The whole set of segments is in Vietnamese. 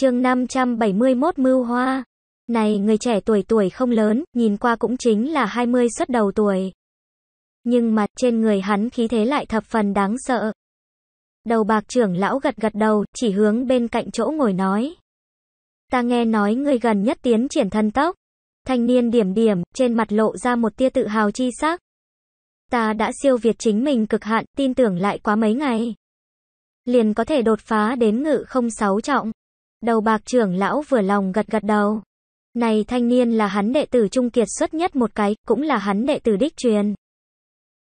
chương 571 mưu hoa. Này người trẻ tuổi tuổi không lớn, nhìn qua cũng chính là 20 xuất đầu tuổi. Nhưng mặt trên người hắn khí thế lại thập phần đáng sợ. Đầu bạc trưởng lão gật gật đầu, chỉ hướng bên cạnh chỗ ngồi nói. Ta nghe nói người gần nhất tiến triển thân tốc. Thanh niên điểm điểm, trên mặt lộ ra một tia tự hào chi sắc. Ta đã siêu việt chính mình cực hạn, tin tưởng lại quá mấy ngày. Liền có thể đột phá đến ngự không sáu trọng. Đầu bạc trưởng lão vừa lòng gật gật đầu. Này thanh niên là hắn đệ tử trung kiệt xuất nhất một cái, cũng là hắn đệ tử đích truyền.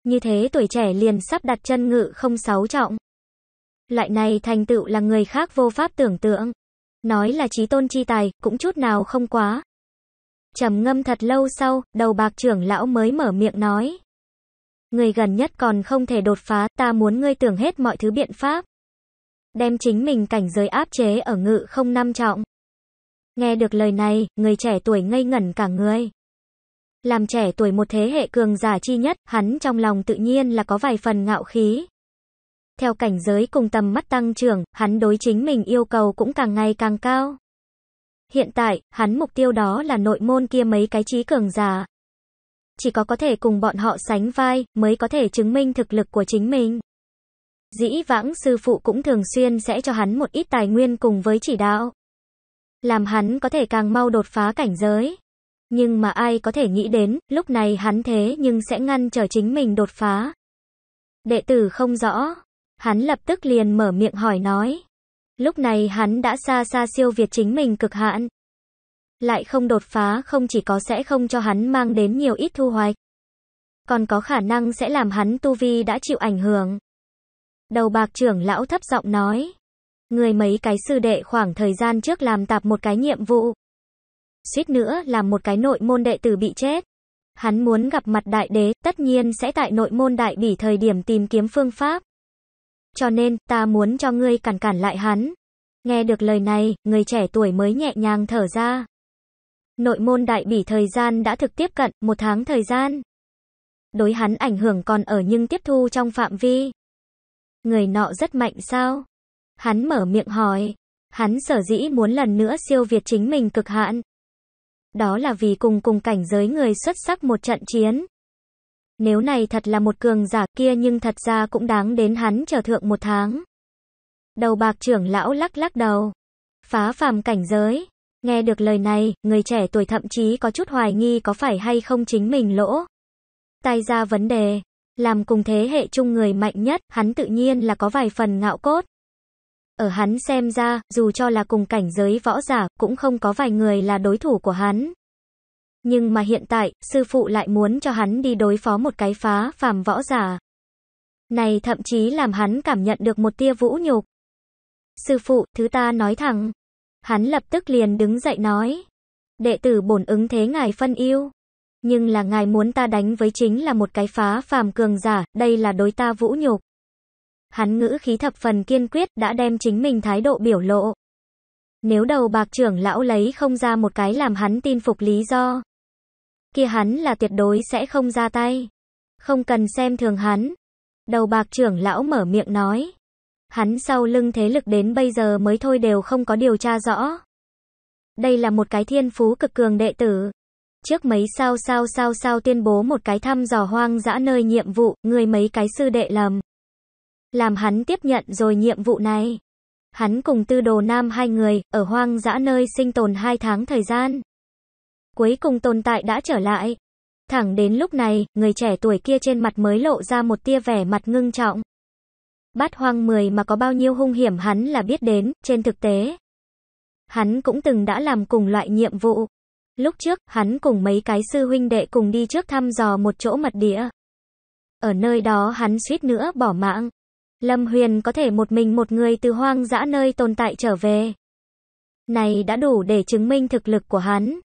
Như thế tuổi trẻ liền sắp đặt chân ngự không sáu trọng. Loại này thành tựu là người khác vô pháp tưởng tượng. Nói là trí tôn chi tài, cũng chút nào không quá. trầm ngâm thật lâu sau, đầu bạc trưởng lão mới mở miệng nói. Người gần nhất còn không thể đột phá, ta muốn ngươi tưởng hết mọi thứ biện pháp đem chính mình cảnh giới áp chế ở ngự không năm trọng. Nghe được lời này, người trẻ tuổi ngây ngẩn cả người. Làm trẻ tuổi một thế hệ cường giả chi nhất, hắn trong lòng tự nhiên là có vài phần ngạo khí. Theo cảnh giới cùng tầm mắt tăng trưởng, hắn đối chính mình yêu cầu cũng càng ngày càng cao. Hiện tại, hắn mục tiêu đó là nội môn kia mấy cái trí cường giả. Chỉ có có thể cùng bọn họ sánh vai, mới có thể chứng minh thực lực của chính mình. Dĩ vãng sư phụ cũng thường xuyên sẽ cho hắn một ít tài nguyên cùng với chỉ đạo. Làm hắn có thể càng mau đột phá cảnh giới. Nhưng mà ai có thể nghĩ đến, lúc này hắn thế nhưng sẽ ngăn trở chính mình đột phá. Đệ tử không rõ. Hắn lập tức liền mở miệng hỏi nói. Lúc này hắn đã xa xa siêu việt chính mình cực hạn. Lại không đột phá không chỉ có sẽ không cho hắn mang đến nhiều ít thu hoạch. Còn có khả năng sẽ làm hắn tu vi đã chịu ảnh hưởng. Đầu bạc trưởng lão thấp giọng nói. Người mấy cái sư đệ khoảng thời gian trước làm tạp một cái nhiệm vụ. Suýt nữa làm một cái nội môn đệ tử bị chết. Hắn muốn gặp mặt đại đế, tất nhiên sẽ tại nội môn đại bỉ thời điểm tìm kiếm phương pháp. Cho nên, ta muốn cho ngươi cản cản lại hắn. Nghe được lời này, người trẻ tuổi mới nhẹ nhàng thở ra. Nội môn đại bỉ thời gian đã thực tiếp cận, một tháng thời gian. Đối hắn ảnh hưởng còn ở nhưng tiếp thu trong phạm vi. Người nọ rất mạnh sao? Hắn mở miệng hỏi. Hắn sở dĩ muốn lần nữa siêu việt chính mình cực hạn. Đó là vì cùng cùng cảnh giới người xuất sắc một trận chiến. Nếu này thật là một cường giả kia nhưng thật ra cũng đáng đến hắn trở thượng một tháng. Đầu bạc trưởng lão lắc lắc đầu. Phá phàm cảnh giới. Nghe được lời này, người trẻ tuổi thậm chí có chút hoài nghi có phải hay không chính mình lỗ. Tay ra vấn đề, làm cùng thế hệ chung người mạnh nhất, hắn tự nhiên là có vài phần ngạo cốt. Ở hắn xem ra, dù cho là cùng cảnh giới võ giả, cũng không có vài người là đối thủ của hắn. Nhưng mà hiện tại, sư phụ lại muốn cho hắn đi đối phó một cái phá phàm võ giả. Này thậm chí làm hắn cảm nhận được một tia vũ nhục. Sư phụ, thứ ta nói thẳng. Hắn lập tức liền đứng dậy nói. Đệ tử bổn ứng thế ngài phân yêu. Nhưng là ngài muốn ta đánh với chính là một cái phá phàm cường giả, đây là đối ta vũ nhục. Hắn ngữ khí thập phần kiên quyết đã đem chính mình thái độ biểu lộ. Nếu đầu bạc trưởng lão lấy không ra một cái làm hắn tin phục lý do, kia hắn là tuyệt đối sẽ không ra tay. Không cần xem thường hắn. Đầu bạc trưởng lão mở miệng nói. Hắn sau lưng thế lực đến bây giờ mới thôi đều không có điều tra rõ. Đây là một cái thiên phú cực cường đệ tử. Trước mấy sao sao sao sao tuyên bố một cái thăm dò hoang dã nơi nhiệm vụ, người mấy cái sư đệ lầm. Làm hắn tiếp nhận rồi nhiệm vụ này. Hắn cùng tư đồ nam hai người, ở hoang dã nơi sinh tồn hai tháng thời gian. Cuối cùng tồn tại đã trở lại. Thẳng đến lúc này, người trẻ tuổi kia trên mặt mới lộ ra một tia vẻ mặt ngưng trọng. Bát hoang mười mà có bao nhiêu hung hiểm hắn là biết đến, trên thực tế. Hắn cũng từng đã làm cùng loại nhiệm vụ. Lúc trước, hắn cùng mấy cái sư huynh đệ cùng đi trước thăm dò một chỗ mật địa. Ở nơi đó hắn suýt nữa bỏ mạng. Lâm Huyền có thể một mình một người từ hoang dã nơi tồn tại trở về. Này đã đủ để chứng minh thực lực của hắn.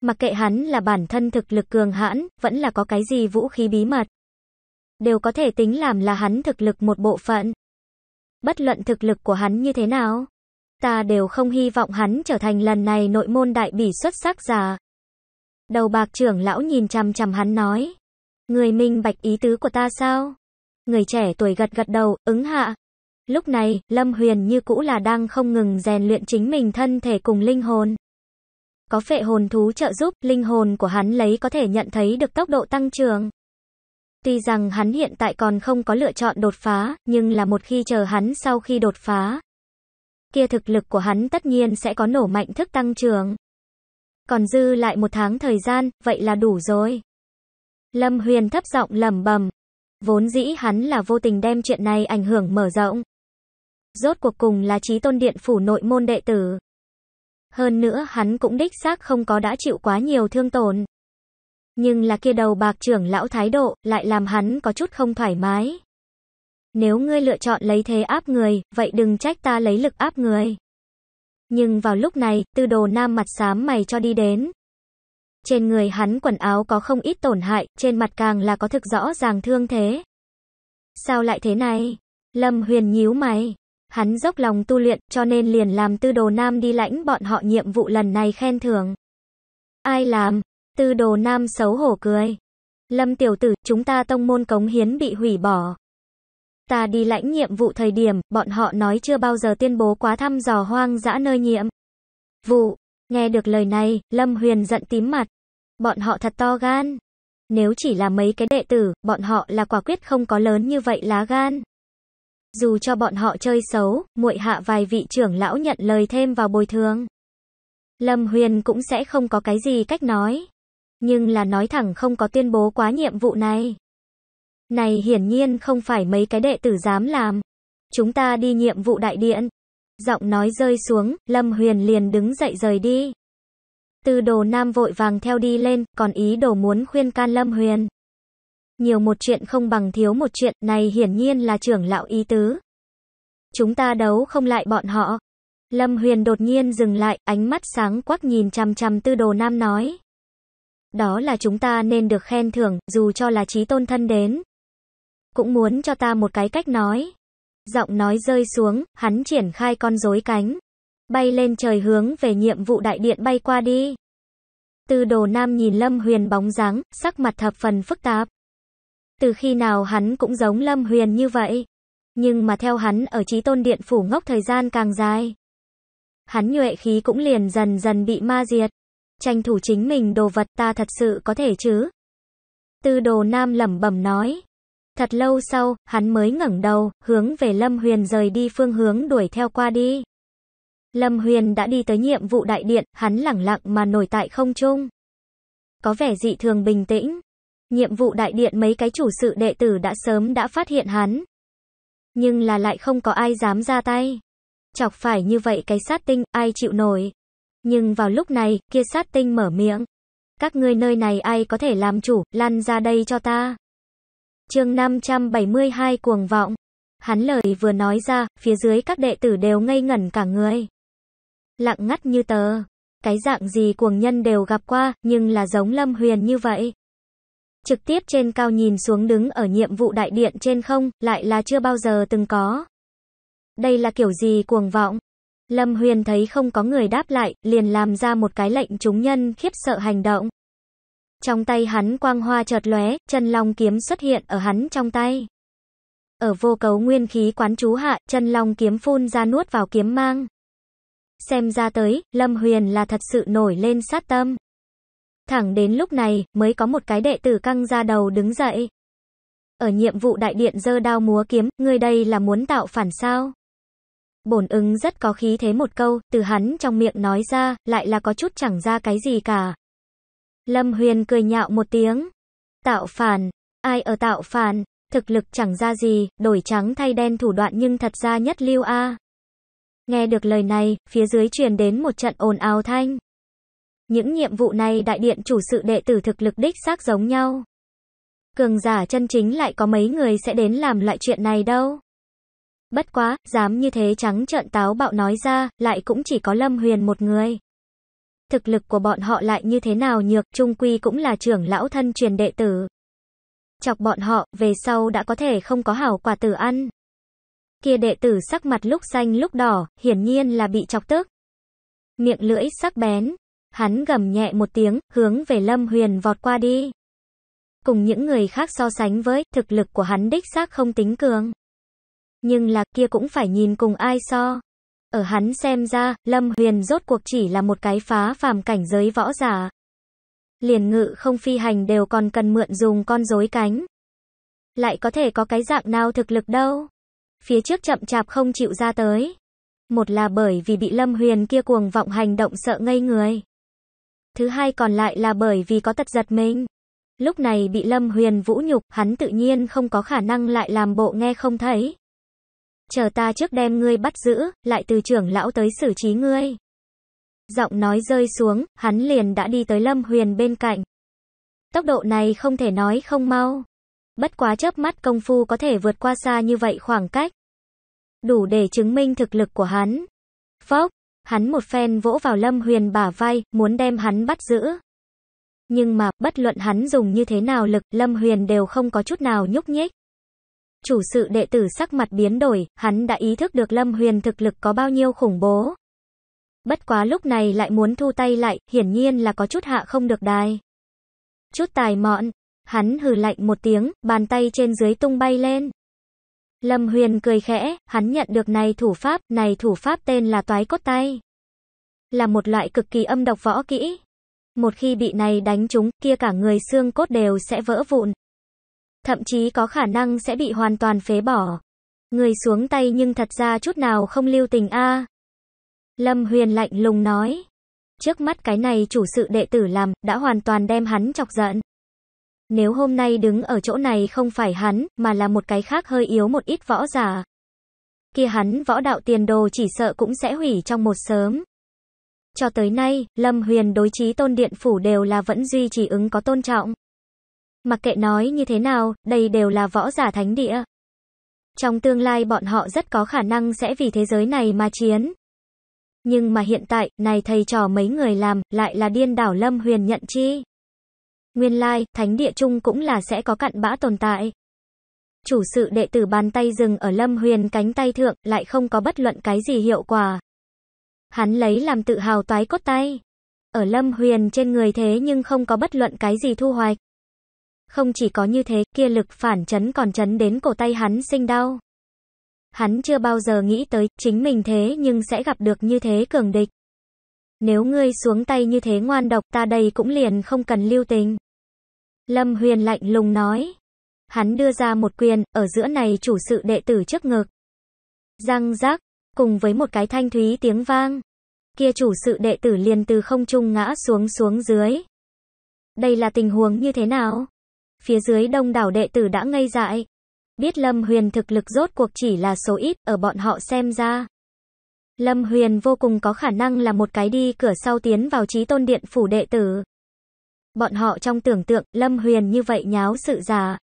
Mặc kệ hắn là bản thân thực lực cường hãn, vẫn là có cái gì vũ khí bí mật. Đều có thể tính làm là hắn thực lực một bộ phận. Bất luận thực lực của hắn như thế nào, ta đều không hy vọng hắn trở thành lần này nội môn đại bỉ xuất sắc giả. Đầu bạc trưởng lão nhìn chằm chằm hắn nói. Người minh bạch ý tứ của ta sao? Người trẻ tuổi gật gật đầu, ứng hạ. Lúc này, Lâm Huyền như cũ là đang không ngừng rèn luyện chính mình thân thể cùng linh hồn. Có phệ hồn thú trợ giúp, linh hồn của hắn lấy có thể nhận thấy được tốc độ tăng trưởng. Tuy rằng hắn hiện tại còn không có lựa chọn đột phá, nhưng là một khi chờ hắn sau khi đột phá, kia thực lực của hắn tất nhiên sẽ có nổ mạnh thức tăng trưởng. Còn dư lại một tháng thời gian, vậy là đủ rồi. Lâm Huyền thấp giọng lầm bầm. Vốn dĩ hắn là vô tình đem chuyện này ảnh hưởng mở rộng. Rốt cuộc cùng là trí tôn điện phủ nội môn đệ tử. Hơn nữa hắn cũng đích xác không có đã chịu quá nhiều thương tổn. Nhưng là kia đầu bạc trưởng lão thái độ lại làm hắn có chút không thoải mái. Nếu ngươi lựa chọn lấy thế áp người, vậy đừng trách ta lấy lực áp người. Nhưng vào lúc này, tư đồ nam mặt xám mày cho đi đến. Trên người hắn quần áo có không ít tổn hại, trên mặt càng là có thực rõ ràng thương thế. Sao lại thế này? Lâm huyền nhíu mày. Hắn dốc lòng tu luyện, cho nên liền làm tư đồ nam đi lãnh bọn họ nhiệm vụ lần này khen thưởng. Ai làm? Tư đồ nam xấu hổ cười. Lâm tiểu tử, chúng ta tông môn cống hiến bị hủy bỏ. Ta đi lãnh nhiệm vụ thời điểm, bọn họ nói chưa bao giờ tuyên bố quá thăm dò hoang dã nơi nhiệm. Vụ, nghe được lời này, Lâm Huyền giận tím mặt. Bọn họ thật to gan. Nếu chỉ là mấy cái đệ tử, bọn họ là quả quyết không có lớn như vậy lá gan. Dù cho bọn họ chơi xấu, muội hạ vài vị trưởng lão nhận lời thêm vào bồi thường. Lâm Huyền cũng sẽ không có cái gì cách nói. Nhưng là nói thẳng không có tuyên bố quá nhiệm vụ này. Này hiển nhiên không phải mấy cái đệ tử dám làm. Chúng ta đi nhiệm vụ đại điện. Giọng nói rơi xuống, Lâm Huyền liền đứng dậy rời đi. tư đồ nam vội vàng theo đi lên, còn ý đồ muốn khuyên can Lâm Huyền. Nhiều một chuyện không bằng thiếu một chuyện, này hiển nhiên là trưởng lão ý tứ. Chúng ta đấu không lại bọn họ. Lâm Huyền đột nhiên dừng lại, ánh mắt sáng quắc nhìn chằm chằm tư đồ nam nói. Đó là chúng ta nên được khen thưởng, dù cho là trí tôn thân đến, cũng muốn cho ta một cái cách nói. Giọng nói rơi xuống, hắn triển khai con rối cánh. Bay lên trời hướng về nhiệm vụ đại điện bay qua đi. Từ đồ nam nhìn Lâm Huyền bóng dáng, sắc mặt thập phần phức tạp. Từ khi nào hắn cũng giống Lâm Huyền như vậy. Nhưng mà theo hắn ở trí tôn điện phủ ngốc thời gian càng dài. Hắn nhuệ khí cũng liền dần dần bị ma diệt. Tranh thủ chính mình đồ vật ta thật sự có thể chứ. từ đồ nam lẩm bẩm nói. Thật lâu sau, hắn mới ngẩng đầu, hướng về Lâm Huyền rời đi phương hướng đuổi theo qua đi. Lâm Huyền đã đi tới nhiệm vụ đại điện, hắn lẳng lặng mà nổi tại không trung. Có vẻ dị thường bình tĩnh. Nhiệm vụ đại điện mấy cái chủ sự đệ tử đã sớm đã phát hiện hắn. Nhưng là lại không có ai dám ra tay. Chọc phải như vậy cái sát tinh, ai chịu nổi. Nhưng vào lúc này, kia sát tinh mở miệng. Các ngươi nơi này ai có thể làm chủ, lăn ra đây cho ta. Chương 572 cuồng vọng. Hắn lời vừa nói ra, phía dưới các đệ tử đều ngây ngẩn cả người. Lặng ngắt như tờ. Cái dạng gì cuồng nhân đều gặp qua, nhưng là giống Lâm Huyền như vậy. Trực tiếp trên cao nhìn xuống đứng ở nhiệm vụ đại điện trên không, lại là chưa bao giờ từng có. Đây là kiểu gì cuồng vọng? Lâm Huyền thấy không có người đáp lại, liền làm ra một cái lệnh chúng nhân khiếp sợ hành động. Trong tay hắn quang hoa chợt lóe, chân long kiếm xuất hiện ở hắn trong tay. Ở vô cấu nguyên khí quán chú hạ, chân long kiếm phun ra nuốt vào kiếm mang. Xem ra tới, Lâm Huyền là thật sự nổi lên sát tâm. Thẳng đến lúc này, mới có một cái đệ tử căng ra đầu đứng dậy. Ở nhiệm vụ đại điện dơ đao múa kiếm, người đây là muốn tạo phản sao? Bổn ứng rất có khí thế một câu, từ hắn trong miệng nói ra, lại là có chút chẳng ra cái gì cả. Lâm Huyền cười nhạo một tiếng. Tạo phản, ai ở tạo phản, thực lực chẳng ra gì, đổi trắng thay đen thủ đoạn nhưng thật ra nhất lưu a. Nghe được lời này, phía dưới truyền đến một trận ồn ào thanh. Những nhiệm vụ này đại điện chủ sự đệ tử thực lực đích xác giống nhau. Cường giả chân chính lại có mấy người sẽ đến làm loại chuyện này đâu. Bất quá, dám như thế trắng trợn táo bạo nói ra, lại cũng chỉ có Lâm Huyền một người thực lực của bọn họ lại như thế nào nhược, trung quy cũng là trưởng lão thân truyền đệ tử. Chọc bọn họ, về sau đã có thể không có hảo quả tử ăn. Kia đệ tử sắc mặt lúc xanh lúc đỏ, hiển nhiên là bị chọc tức. Miệng lưỡi sắc bén, hắn gầm nhẹ một tiếng, hướng về Lâm Huyền vọt qua đi. Cùng những người khác so sánh với, thực lực của hắn đích xác không tính cường. Nhưng là kia cũng phải nhìn cùng ai so. Ở hắn xem ra, Lâm Huyền rốt cuộc chỉ là một cái phá phàm cảnh giới võ giả. Liền ngự không phi hành đều còn cần mượn dùng con rối cánh. Lại có thể có cái dạng nào thực lực đâu. Phía trước chậm chạp không chịu ra tới. Một là bởi vì bị Lâm Huyền kia cuồng vọng hành động sợ ngây người. Thứ hai còn lại là bởi vì có tật giật mình. Lúc này bị Lâm Huyền vũ nhục, hắn tự nhiên không có khả năng lại làm bộ nghe không thấy. Chờ ta trước đem ngươi bắt giữ, lại từ trưởng lão tới xử trí ngươi. Giọng nói rơi xuống, hắn liền đã đi tới Lâm Huyền bên cạnh. Tốc độ này không thể nói không mau. Bất quá chớp mắt công phu có thể vượt qua xa như vậy khoảng cách. Đủ để chứng minh thực lực của hắn. Phốc, hắn một phen vỗ vào Lâm Huyền bả vai, muốn đem hắn bắt giữ. Nhưng mà, bất luận hắn dùng như thế nào lực, Lâm Huyền đều không có chút nào nhúc nhích. Chủ sự đệ tử sắc mặt biến đổi, hắn đã ý thức được Lâm Huyền thực lực có bao nhiêu khủng bố. Bất quá lúc này lại muốn thu tay lại, hiển nhiên là có chút hạ không được đài. Chút tài mọn, hắn hừ lạnh một tiếng, bàn tay trên dưới tung bay lên. Lâm Huyền cười khẽ, hắn nhận được này thủ pháp, này thủ pháp tên là toái cốt tay. Là một loại cực kỳ âm độc võ kỹ. Một khi bị này đánh trúng, kia cả người xương cốt đều sẽ vỡ vụn thậm chí có khả năng sẽ bị hoàn toàn phế bỏ. Người xuống tay nhưng thật ra chút nào không lưu tình a. Lâm Huyền lạnh lùng nói. Trước mắt cái này chủ sự đệ tử làm, đã hoàn toàn đem hắn chọc giận. Nếu hôm nay đứng ở chỗ này không phải hắn, mà là một cái khác hơi yếu một ít võ giả. Kia hắn võ đạo tiền đồ chỉ sợ cũng sẽ hủy trong một sớm. Cho tới nay, Lâm Huyền đối trí tôn điện phủ đều là vẫn duy trì ứng có tôn trọng. Mặc kệ nói như thế nào, đây đều là võ giả thánh địa. Trong tương lai bọn họ rất có khả năng sẽ vì thế giới này mà chiến. Nhưng mà hiện tại, này thầy trò mấy người làm, lại là điên đảo Lâm Huyền nhận chi. Nguyên lai, thánh địa chung cũng là sẽ có cặn bã tồn tại. Chủ sự đệ tử bàn tay dừng ở Lâm Huyền cánh tay thượng, lại không có bất luận cái gì hiệu quả. Hắn lấy làm tự hào toái cốt tay. Ở Lâm Huyền trên người thế nhưng không có bất luận cái gì thu hoạch. Không chỉ có như thế, kia lực phản chấn còn chấn đến cổ tay hắn sinh đau. Hắn chưa bao giờ nghĩ tới, chính mình thế nhưng sẽ gặp được như thế cường địch. Nếu ngươi xuống tay như thế ngoan độc ta đây cũng liền không cần lưu tình. Lâm Huyền lạnh lùng nói. Hắn đưa ra một quyền, ở giữa này chủ sự đệ tử trước ngực. Răng rác, cùng với một cái thanh thúy tiếng vang. Kia chủ sự đệ tử liền từ không trung ngã xuống xuống dưới. Đây là tình huống như thế nào? phía dưới đông đảo đệ tử đã ngây dại. Biết Lâm Huyền thực lực rốt cuộc chỉ là số ít, ở bọn họ xem ra. Lâm Huyền vô cùng có khả năng là một cái đi cửa sau tiến vào trí tôn điện phủ đệ tử. Bọn họ trong tưởng tượng, Lâm Huyền như vậy nháo sự già.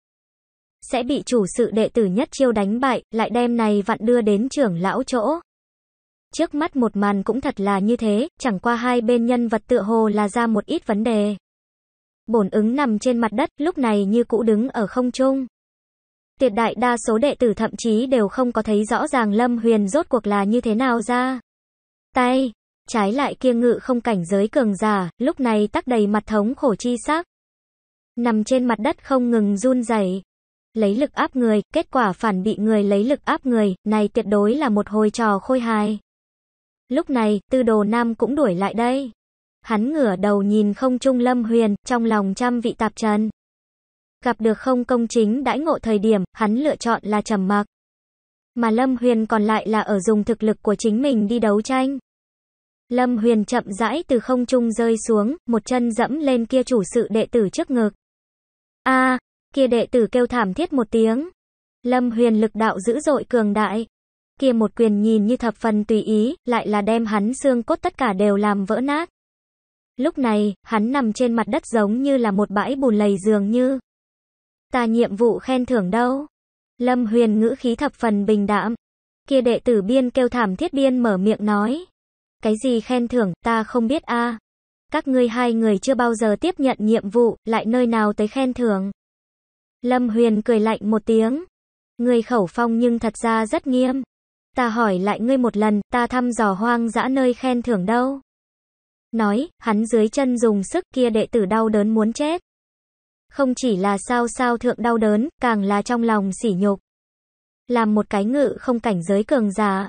Sẽ bị chủ sự đệ tử nhất chiêu đánh bại, lại đem này vặn đưa đến trưởng lão chỗ. Trước mắt một màn cũng thật là như thế, chẳng qua hai bên nhân vật tựa hồ là ra một ít vấn đề bổn ứng nằm trên mặt đất, lúc này như cũ đứng ở không trung. Tuyệt đại đa số đệ tử thậm chí đều không có thấy rõ ràng Lâm Huyền rốt cuộc là như thế nào ra. Tay, trái lại kia ngự không cảnh giới cường giả, lúc này tắc đầy mặt thống khổ chi sắc. Nằm trên mặt đất không ngừng run rẩy Lấy lực áp người, kết quả phản bị người lấy lực áp người, này tuyệt đối là một hồi trò khôi hài. Lúc này, tư đồ nam cũng đuổi lại đây. Hắn ngửa đầu nhìn không trung lâm huyền, trong lòng trăm vị tạp trần. Gặp được không công chính đãi ngộ thời điểm, hắn lựa chọn là trầm mặc. Mà Lâm Huyền còn lại là ở dùng thực lực của chính mình đi đấu tranh. Lâm Huyền chậm rãi từ không trung rơi xuống, một chân dẫm lên kia chủ sự đệ tử trước ngực. A, kia đệ tử kêu thảm thiết một tiếng. Lâm Huyền lực đạo dữ dội cường đại. Kia một quyền nhìn như thập phần tùy ý, lại là đem hắn xương cốt tất cả đều làm vỡ nát. Lúc này, hắn nằm trên mặt đất giống như là một bãi bùn lầy dường như. Ta nhiệm vụ khen thưởng đâu? Lâm Huyền ngữ khí thập phần bình đạm. Kia đệ tử biên kêu thảm thiết biên mở miệng nói. Cái gì khen thưởng, ta không biết a. Các ngươi hai người chưa bao giờ tiếp nhận nhiệm vụ, lại nơi nào tới khen thưởng. Lâm Huyền cười lạnh một tiếng. người khẩu phong nhưng thật ra rất nghiêm. Ta hỏi lại ngươi một lần, ta thăm dò hoang dã nơi khen thưởng đâu? Nói, hắn dưới chân dùng sức kia đệ tử đau đớn muốn chết. Không chỉ là sao sao thượng đau đớn, càng là trong lòng sỉ nhục. Làm một cái ngự không cảnh giới cường giả.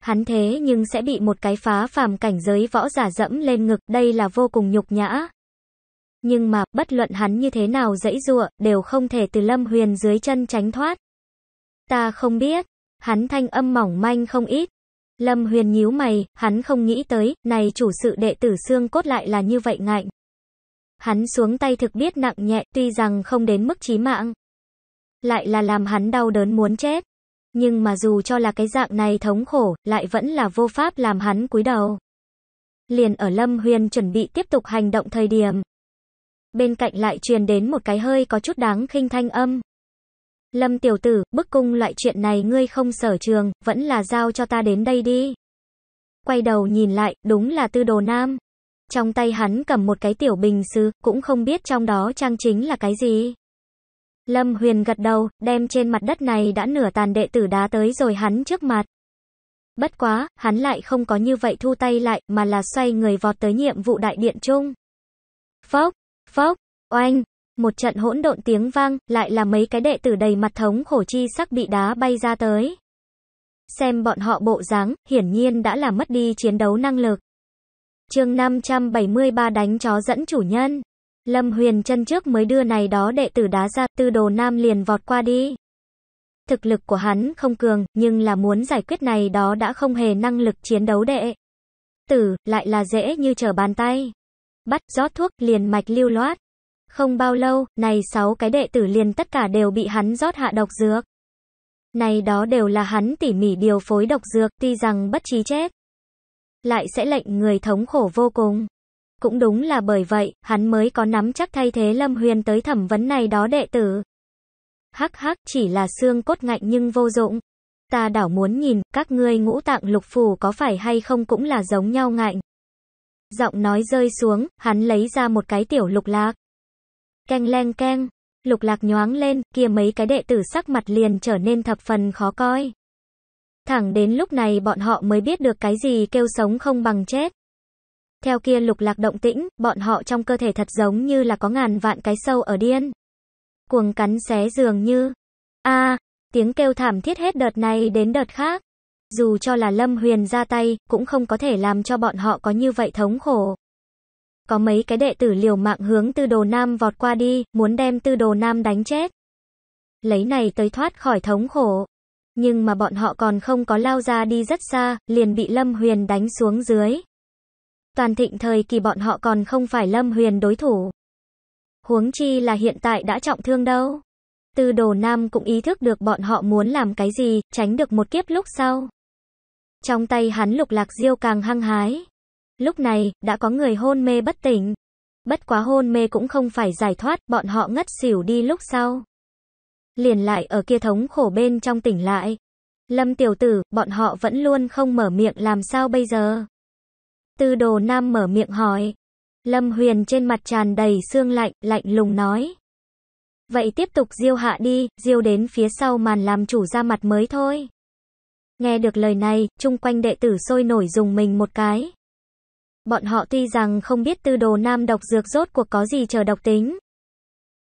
Hắn thế nhưng sẽ bị một cái phá phàm cảnh giới võ giả dẫm lên ngực, đây là vô cùng nhục nhã. Nhưng mà, bất luận hắn như thế nào dãy dụa, đều không thể từ lâm huyền dưới chân tránh thoát. Ta không biết, hắn thanh âm mỏng manh không ít, Lâm Huyền nhíu mày, hắn không nghĩ tới, này chủ sự đệ tử xương cốt lại là như vậy ngạnh. Hắn xuống tay thực biết nặng nhẹ, tuy rằng không đến mức chí mạng. Lại là làm hắn đau đớn muốn chết. Nhưng mà dù cho là cái dạng này thống khổ, lại vẫn là vô pháp làm hắn cúi đầu. Liền ở Lâm Huyền chuẩn bị tiếp tục hành động thời điểm. Bên cạnh lại truyền đến một cái hơi có chút đáng khinh thanh âm. Lâm tiểu tử, bức cung loại chuyện này ngươi không sở trường, vẫn là giao cho ta đến đây đi. Quay đầu nhìn lại, đúng là tư đồ nam. Trong tay hắn cầm một cái tiểu bình sứ, cũng không biết trong đó trang chính là cái gì. Lâm huyền gật đầu, đem trên mặt đất này đã nửa tàn đệ tử đá tới rồi hắn trước mặt. Bất quá, hắn lại không có như vậy thu tay lại, mà là xoay người vọt tới nhiệm vụ đại điện chung. Phốc, phốc, oanh, một trận hỗn độn tiếng vang, lại là mấy cái đệ tử đầy mặt thống khổ chi sắc bị đá bay ra tới. Xem bọn họ bộ dáng, hiển nhiên đã là mất đi chiến đấu năng lực. chương 573 đánh chó dẫn chủ nhân. Lâm Huyền chân trước mới đưa này đó đệ tử đá ra, tư đồ nam liền vọt qua đi. Thực lực của hắn không cường, nhưng là muốn giải quyết này đó đã không hề năng lực chiến đấu đệ. Tử, lại là dễ như trở bàn tay. Bắt, gió thuốc, liền mạch lưu loát. Không bao lâu, này sáu cái đệ tử liền tất cả đều bị hắn rót hạ độc dược. Này đó đều là hắn tỉ mỉ điều phối độc dược, tuy rằng bất trí chết. Lại sẽ lệnh người thống khổ vô cùng. Cũng đúng là bởi vậy, hắn mới có nắm chắc thay thế Lâm Huyền tới thẩm vấn này đó đệ tử. Hắc hắc chỉ là xương cốt ngạnh nhưng vô dụng. Ta đảo muốn nhìn, các ngươi ngũ tạng lục phủ có phải hay không cũng là giống nhau ngạnh. Giọng nói rơi xuống, hắn lấy ra một cái tiểu lục lạc keng leng keng, lục lạc nhoáng lên, kia mấy cái đệ tử sắc mặt liền trở nên thập phần khó coi. Thẳng đến lúc này bọn họ mới biết được cái gì kêu sống không bằng chết. Theo kia lục lạc động tĩnh, bọn họ trong cơ thể thật giống như là có ngàn vạn cái sâu ở điên. Cuồng cắn xé dường như. a tiếng kêu thảm thiết hết đợt này đến đợt khác. Dù cho là Lâm Huyền ra tay, cũng không có thể làm cho bọn họ có như vậy thống khổ. Có mấy cái đệ tử liều mạng hướng tư đồ nam vọt qua đi, muốn đem tư đồ nam đánh chết. Lấy này tới thoát khỏi thống khổ. Nhưng mà bọn họ còn không có lao ra đi rất xa, liền bị Lâm Huyền đánh xuống dưới. Toàn thịnh thời kỳ bọn họ còn không phải Lâm Huyền đối thủ. Huống chi là hiện tại đã trọng thương đâu. Tư đồ nam cũng ý thức được bọn họ muốn làm cái gì, tránh được một kiếp lúc sau. Trong tay hắn lục lạc diêu càng hăng hái. Lúc này, đã có người hôn mê bất tỉnh. Bất quá hôn mê cũng không phải giải thoát, bọn họ ngất xỉu đi lúc sau. Liền lại ở kia thống khổ bên trong tỉnh lại. Lâm tiểu tử, bọn họ vẫn luôn không mở miệng làm sao bây giờ. Tư đồ nam mở miệng hỏi. Lâm huyền trên mặt tràn đầy xương lạnh, lạnh lùng nói. Vậy tiếp tục diêu hạ đi, diêu đến phía sau màn làm chủ ra mặt mới thôi. Nghe được lời này, chung quanh đệ tử sôi nổi dùng mình một cái. Bọn họ tuy rằng không biết tư đồ nam độc dược rốt cuộc có gì chờ độc tính.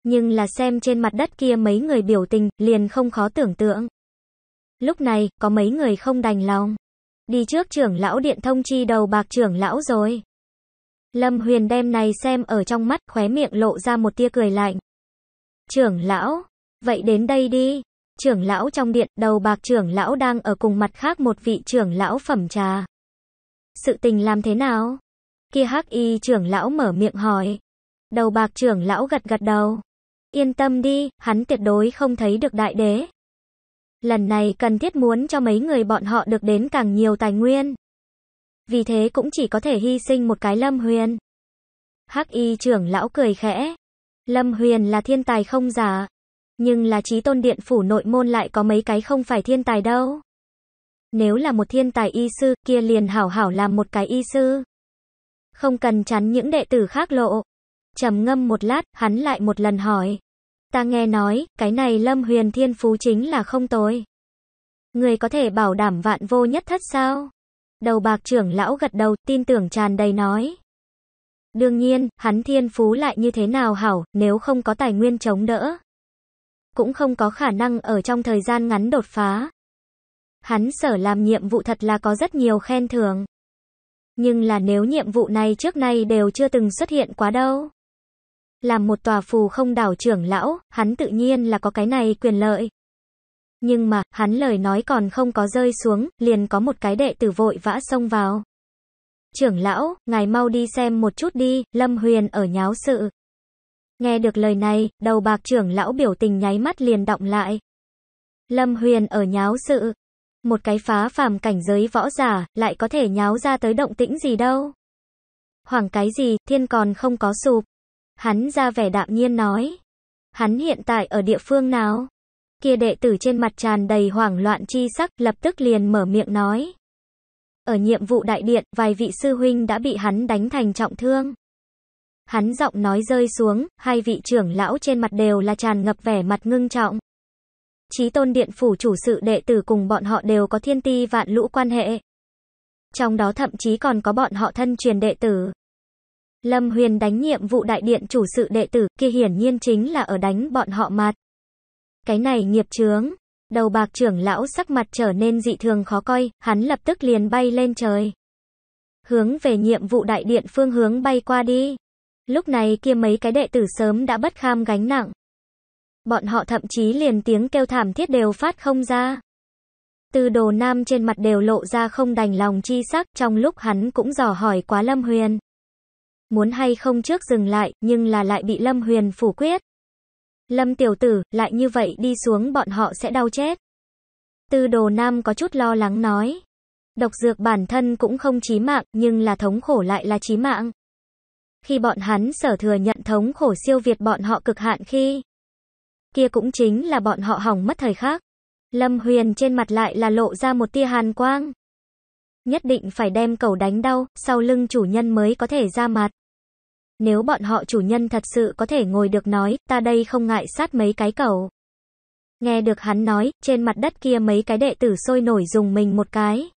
Nhưng là xem trên mặt đất kia mấy người biểu tình, liền không khó tưởng tượng. Lúc này, có mấy người không đành lòng. Đi trước trưởng lão điện thông chi đầu bạc trưởng lão rồi. Lâm Huyền đem này xem ở trong mắt, khóe miệng lộ ra một tia cười lạnh. Trưởng lão, vậy đến đây đi. Trưởng lão trong điện, đầu bạc trưởng lão đang ở cùng mặt khác một vị trưởng lão phẩm trà. Sự tình làm thế nào? Kia hắc y trưởng lão mở miệng hỏi. Đầu bạc trưởng lão gật gật đầu. Yên tâm đi, hắn tuyệt đối không thấy được đại đế. Lần này cần thiết muốn cho mấy người bọn họ được đến càng nhiều tài nguyên. Vì thế cũng chỉ có thể hy sinh một cái Lâm Huyền. Hắc y trưởng lão cười khẽ. Lâm Huyền là thiên tài không giả. Nhưng là trí tôn điện phủ nội môn lại có mấy cái không phải thiên tài đâu. Nếu là một thiên tài y sư, kia liền hảo hảo làm một cái y sư không cần chắn những đệ tử khác lộ. Trầm ngâm một lát, hắn lại một lần hỏi. Ta nghe nói, cái này Lâm Huyền Thiên Phú chính là không tồi. Người có thể bảo đảm vạn vô nhất thất sao? Đầu bạc trưởng lão gật đầu, tin tưởng tràn đầy nói. Đương nhiên, hắn thiên phú lại như thế nào hảo, nếu không có tài nguyên chống đỡ. Cũng không có khả năng ở trong thời gian ngắn đột phá. Hắn sở làm nhiệm vụ thật là có rất nhiều khen thưởng. Nhưng là nếu nhiệm vụ này trước nay đều chưa từng xuất hiện quá đâu. Làm một tòa phù không đảo trưởng lão, hắn tự nhiên là có cái này quyền lợi. Nhưng mà, hắn lời nói còn không có rơi xuống, liền có một cái đệ tử vội vã xông vào. Trưởng lão, ngài mau đi xem một chút đi, Lâm Huyền ở nháo sự. Nghe được lời này, đầu bạc trưởng lão biểu tình nháy mắt liền động lại. Lâm Huyền ở nháo sự, một cái phá phàm cảnh giới võ giả, lại có thể nháo ra tới động tĩnh gì đâu. Hoàng cái gì, thiên còn không có sụp. Hắn ra vẻ đạm nhiên nói. Hắn hiện tại ở địa phương nào? Kia đệ tử trên mặt tràn đầy hoảng loạn chi sắc, lập tức liền mở miệng nói. Ở nhiệm vụ đại điện, vài vị sư huynh đã bị hắn đánh thành trọng thương. Hắn giọng nói rơi xuống, hai vị trưởng lão trên mặt đều là tràn ngập vẻ mặt ngưng trọng. Chí tôn điện phủ chủ sự đệ tử cùng bọn họ đều có thiên ti vạn lũ quan hệ. Trong đó thậm chí còn có bọn họ thân truyền đệ tử. Lâm Huyền đánh nhiệm vụ đại điện chủ sự đệ tử kia hiển nhiên chính là ở đánh bọn họ mặt. Cái này nghiệp chướng. Đầu bạc trưởng lão sắc mặt trở nên dị thường khó coi, hắn lập tức liền bay lên trời. Hướng về nhiệm vụ đại điện phương hướng bay qua đi. Lúc này kia mấy cái đệ tử sớm đã bất kham gánh nặng bọn họ thậm chí liền tiếng kêu thảm thiết đều phát không ra. Từ đồ nam trên mặt đều lộ ra không đành lòng chi sắc, trong lúc hắn cũng dò hỏi quá Lâm Huyền. Muốn hay không trước dừng lại, nhưng là lại bị Lâm Huyền phủ quyết. Lâm tiểu tử, lại như vậy đi xuống bọn họ sẽ đau chết. Từ đồ nam có chút lo lắng nói. Độc dược bản thân cũng không chí mạng, nhưng là thống khổ lại là chí mạng. Khi bọn hắn sở thừa nhận thống khổ siêu việt bọn họ cực hạn khi, kia cũng chính là bọn họ hỏng mất thời khắc. Lâm Huyền trên mặt lại là lộ ra một tia hàn quang. Nhất định phải đem cầu đánh đau, sau lưng chủ nhân mới có thể ra mặt. Nếu bọn họ chủ nhân thật sự có thể ngồi được nói, ta đây không ngại sát mấy cái cầu. Nghe được hắn nói, trên mặt đất kia mấy cái đệ tử sôi nổi dùng mình một cái.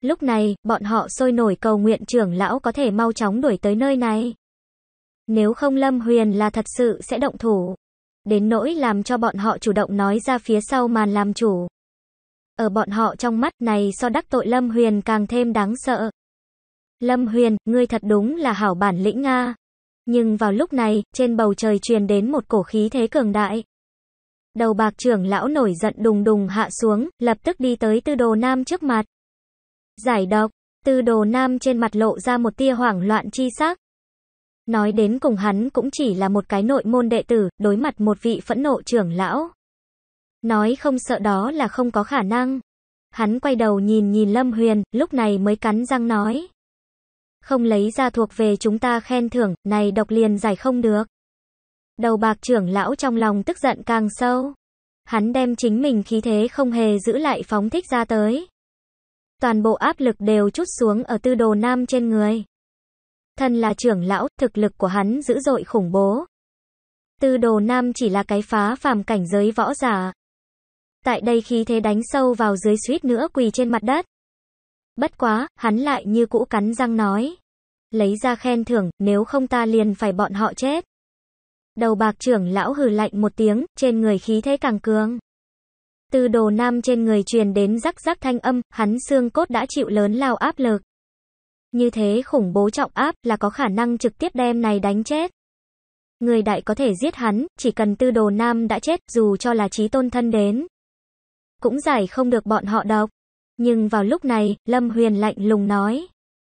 Lúc này, bọn họ sôi nổi cầu nguyện trưởng lão có thể mau chóng đuổi tới nơi này. Nếu không Lâm Huyền là thật sự sẽ động thủ đến nỗi làm cho bọn họ chủ động nói ra phía sau màn làm chủ. Ở bọn họ trong mắt này so đắc tội Lâm Huyền càng thêm đáng sợ. Lâm Huyền, ngươi thật đúng là hảo bản lĩnh Nga. Nhưng vào lúc này, trên bầu trời truyền đến một cổ khí thế cường đại. Đầu bạc trưởng lão nổi giận đùng đùng hạ xuống, lập tức đi tới tư đồ nam trước mặt. Giải độc, tư đồ nam trên mặt lộ ra một tia hoảng loạn chi sắc. Nói đến cùng hắn cũng chỉ là một cái nội môn đệ tử, đối mặt một vị phẫn nộ trưởng lão. Nói không sợ đó là không có khả năng. Hắn quay đầu nhìn nhìn Lâm Huyền, lúc này mới cắn răng nói. Không lấy ra thuộc về chúng ta khen thưởng, này độc liền giải không được. Đầu bạc trưởng lão trong lòng tức giận càng sâu. Hắn đem chính mình khí thế không hề giữ lại phóng thích ra tới. Toàn bộ áp lực đều chút xuống ở tư đồ nam trên người. Thần là trưởng lão, thực lực của hắn dữ dội khủng bố. Tư đồ nam chỉ là cái phá phàm cảnh giới võ giả. Tại đây khi thế đánh sâu vào dưới suýt nữa quỳ trên mặt đất. Bất quá, hắn lại như cũ cắn răng nói. Lấy ra khen thưởng, nếu không ta liền phải bọn họ chết. Đầu bạc trưởng lão hừ lạnh một tiếng, trên người khí thế càng cường. Từ đồ nam trên người truyền đến rắc rắc thanh âm, hắn xương cốt đã chịu lớn lao áp lực. Như thế khủng bố trọng áp là có khả năng trực tiếp đem này đánh chết. Người đại có thể giết hắn, chỉ cần tư đồ nam đã chết, dù cho là trí tôn thân đến. Cũng giải không được bọn họ độc. Nhưng vào lúc này, Lâm Huyền lạnh lùng nói.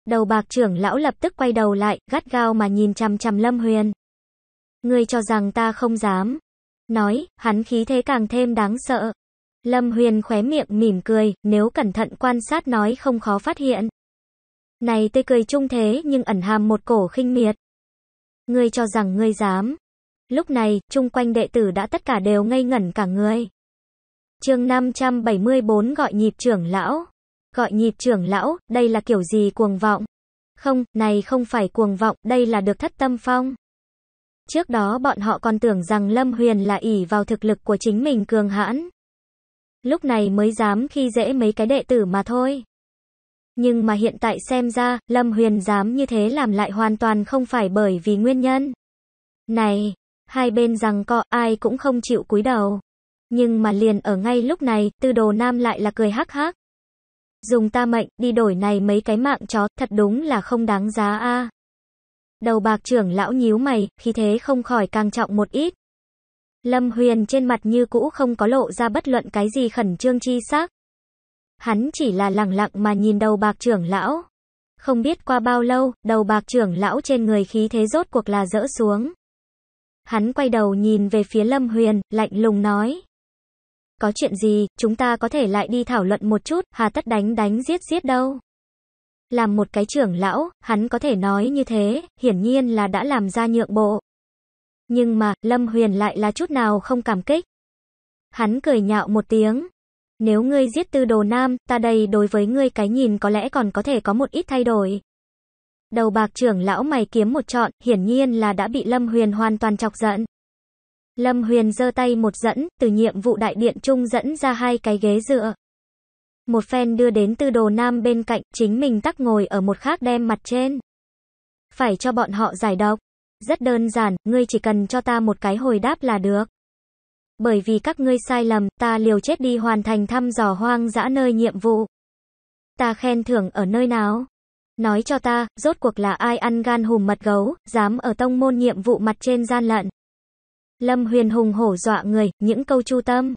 Đầu bạc trưởng lão lập tức quay đầu lại, gắt gao mà nhìn chằm chằm Lâm Huyền. Ngươi cho rằng ta không dám. Nói, hắn khí thế càng thêm đáng sợ. Lâm Huyền khóe miệng mỉm cười, nếu cẩn thận quan sát nói không khó phát hiện. Này tê cười chung thế nhưng ẩn hàm một cổ khinh miệt. Ngươi cho rằng ngươi dám. Lúc này, chung quanh đệ tử đã tất cả đều ngây ngẩn cả người. chương 574 gọi nhịp trưởng lão. Gọi nhịp trưởng lão, đây là kiểu gì cuồng vọng? Không, này không phải cuồng vọng, đây là được thất tâm phong. Trước đó bọn họ còn tưởng rằng Lâm Huyền là ỷ vào thực lực của chính mình cường hãn. Lúc này mới dám khi dễ mấy cái đệ tử mà thôi nhưng mà hiện tại xem ra, Lâm Huyền dám như thế làm lại hoàn toàn không phải bởi vì nguyên nhân. Này, hai bên rằng co, ai cũng không chịu cúi đầu. Nhưng mà liền ở ngay lúc này, tư đồ nam lại là cười hắc hắc. Dùng ta mệnh, đi đổi này mấy cái mạng chó, thật đúng là không đáng giá a. Đầu bạc trưởng lão nhíu mày, khi thế không khỏi càng trọng một ít. Lâm Huyền trên mặt như cũ không có lộ ra bất luận cái gì khẩn trương chi sắc. Hắn chỉ là lặng lặng mà nhìn đầu bạc trưởng lão. Không biết qua bao lâu, đầu bạc trưởng lão trên người khí thế rốt cuộc là rỡ xuống. Hắn quay đầu nhìn về phía Lâm Huyền, lạnh lùng nói. Có chuyện gì, chúng ta có thể lại đi thảo luận một chút, hà tất đánh đánh giết giết đâu. Làm một cái trưởng lão, hắn có thể nói như thế, hiển nhiên là đã làm ra nhượng bộ. Nhưng mà, Lâm Huyền lại là chút nào không cảm kích. Hắn cười nhạo một tiếng, nếu ngươi giết tư đồ nam, ta đây đối với ngươi cái nhìn có lẽ còn có thể có một ít thay đổi. Đầu bạc trưởng lão mày kiếm một trọn, hiển nhiên là đã bị Lâm Huyền hoàn toàn chọc giận. Lâm Huyền giơ tay một dẫn, từ nhiệm vụ đại điện trung dẫn ra hai cái ghế dựa. Một phen đưa đến tư đồ nam bên cạnh, chính mình tắc ngồi ở một khác đem mặt trên. Phải cho bọn họ giải độc. Rất đơn giản, ngươi chỉ cần cho ta một cái hồi đáp là được bởi vì các ngươi sai lầm, ta liều chết đi hoàn thành thăm dò hoang dã nơi nhiệm vụ. Ta khen thưởng ở nơi nào? Nói cho ta, rốt cuộc là ai ăn gan hùm mật gấu, dám ở tông môn nhiệm vụ mặt trên gian lận. Lâm huyền hùng hổ dọa người, những câu chu tâm.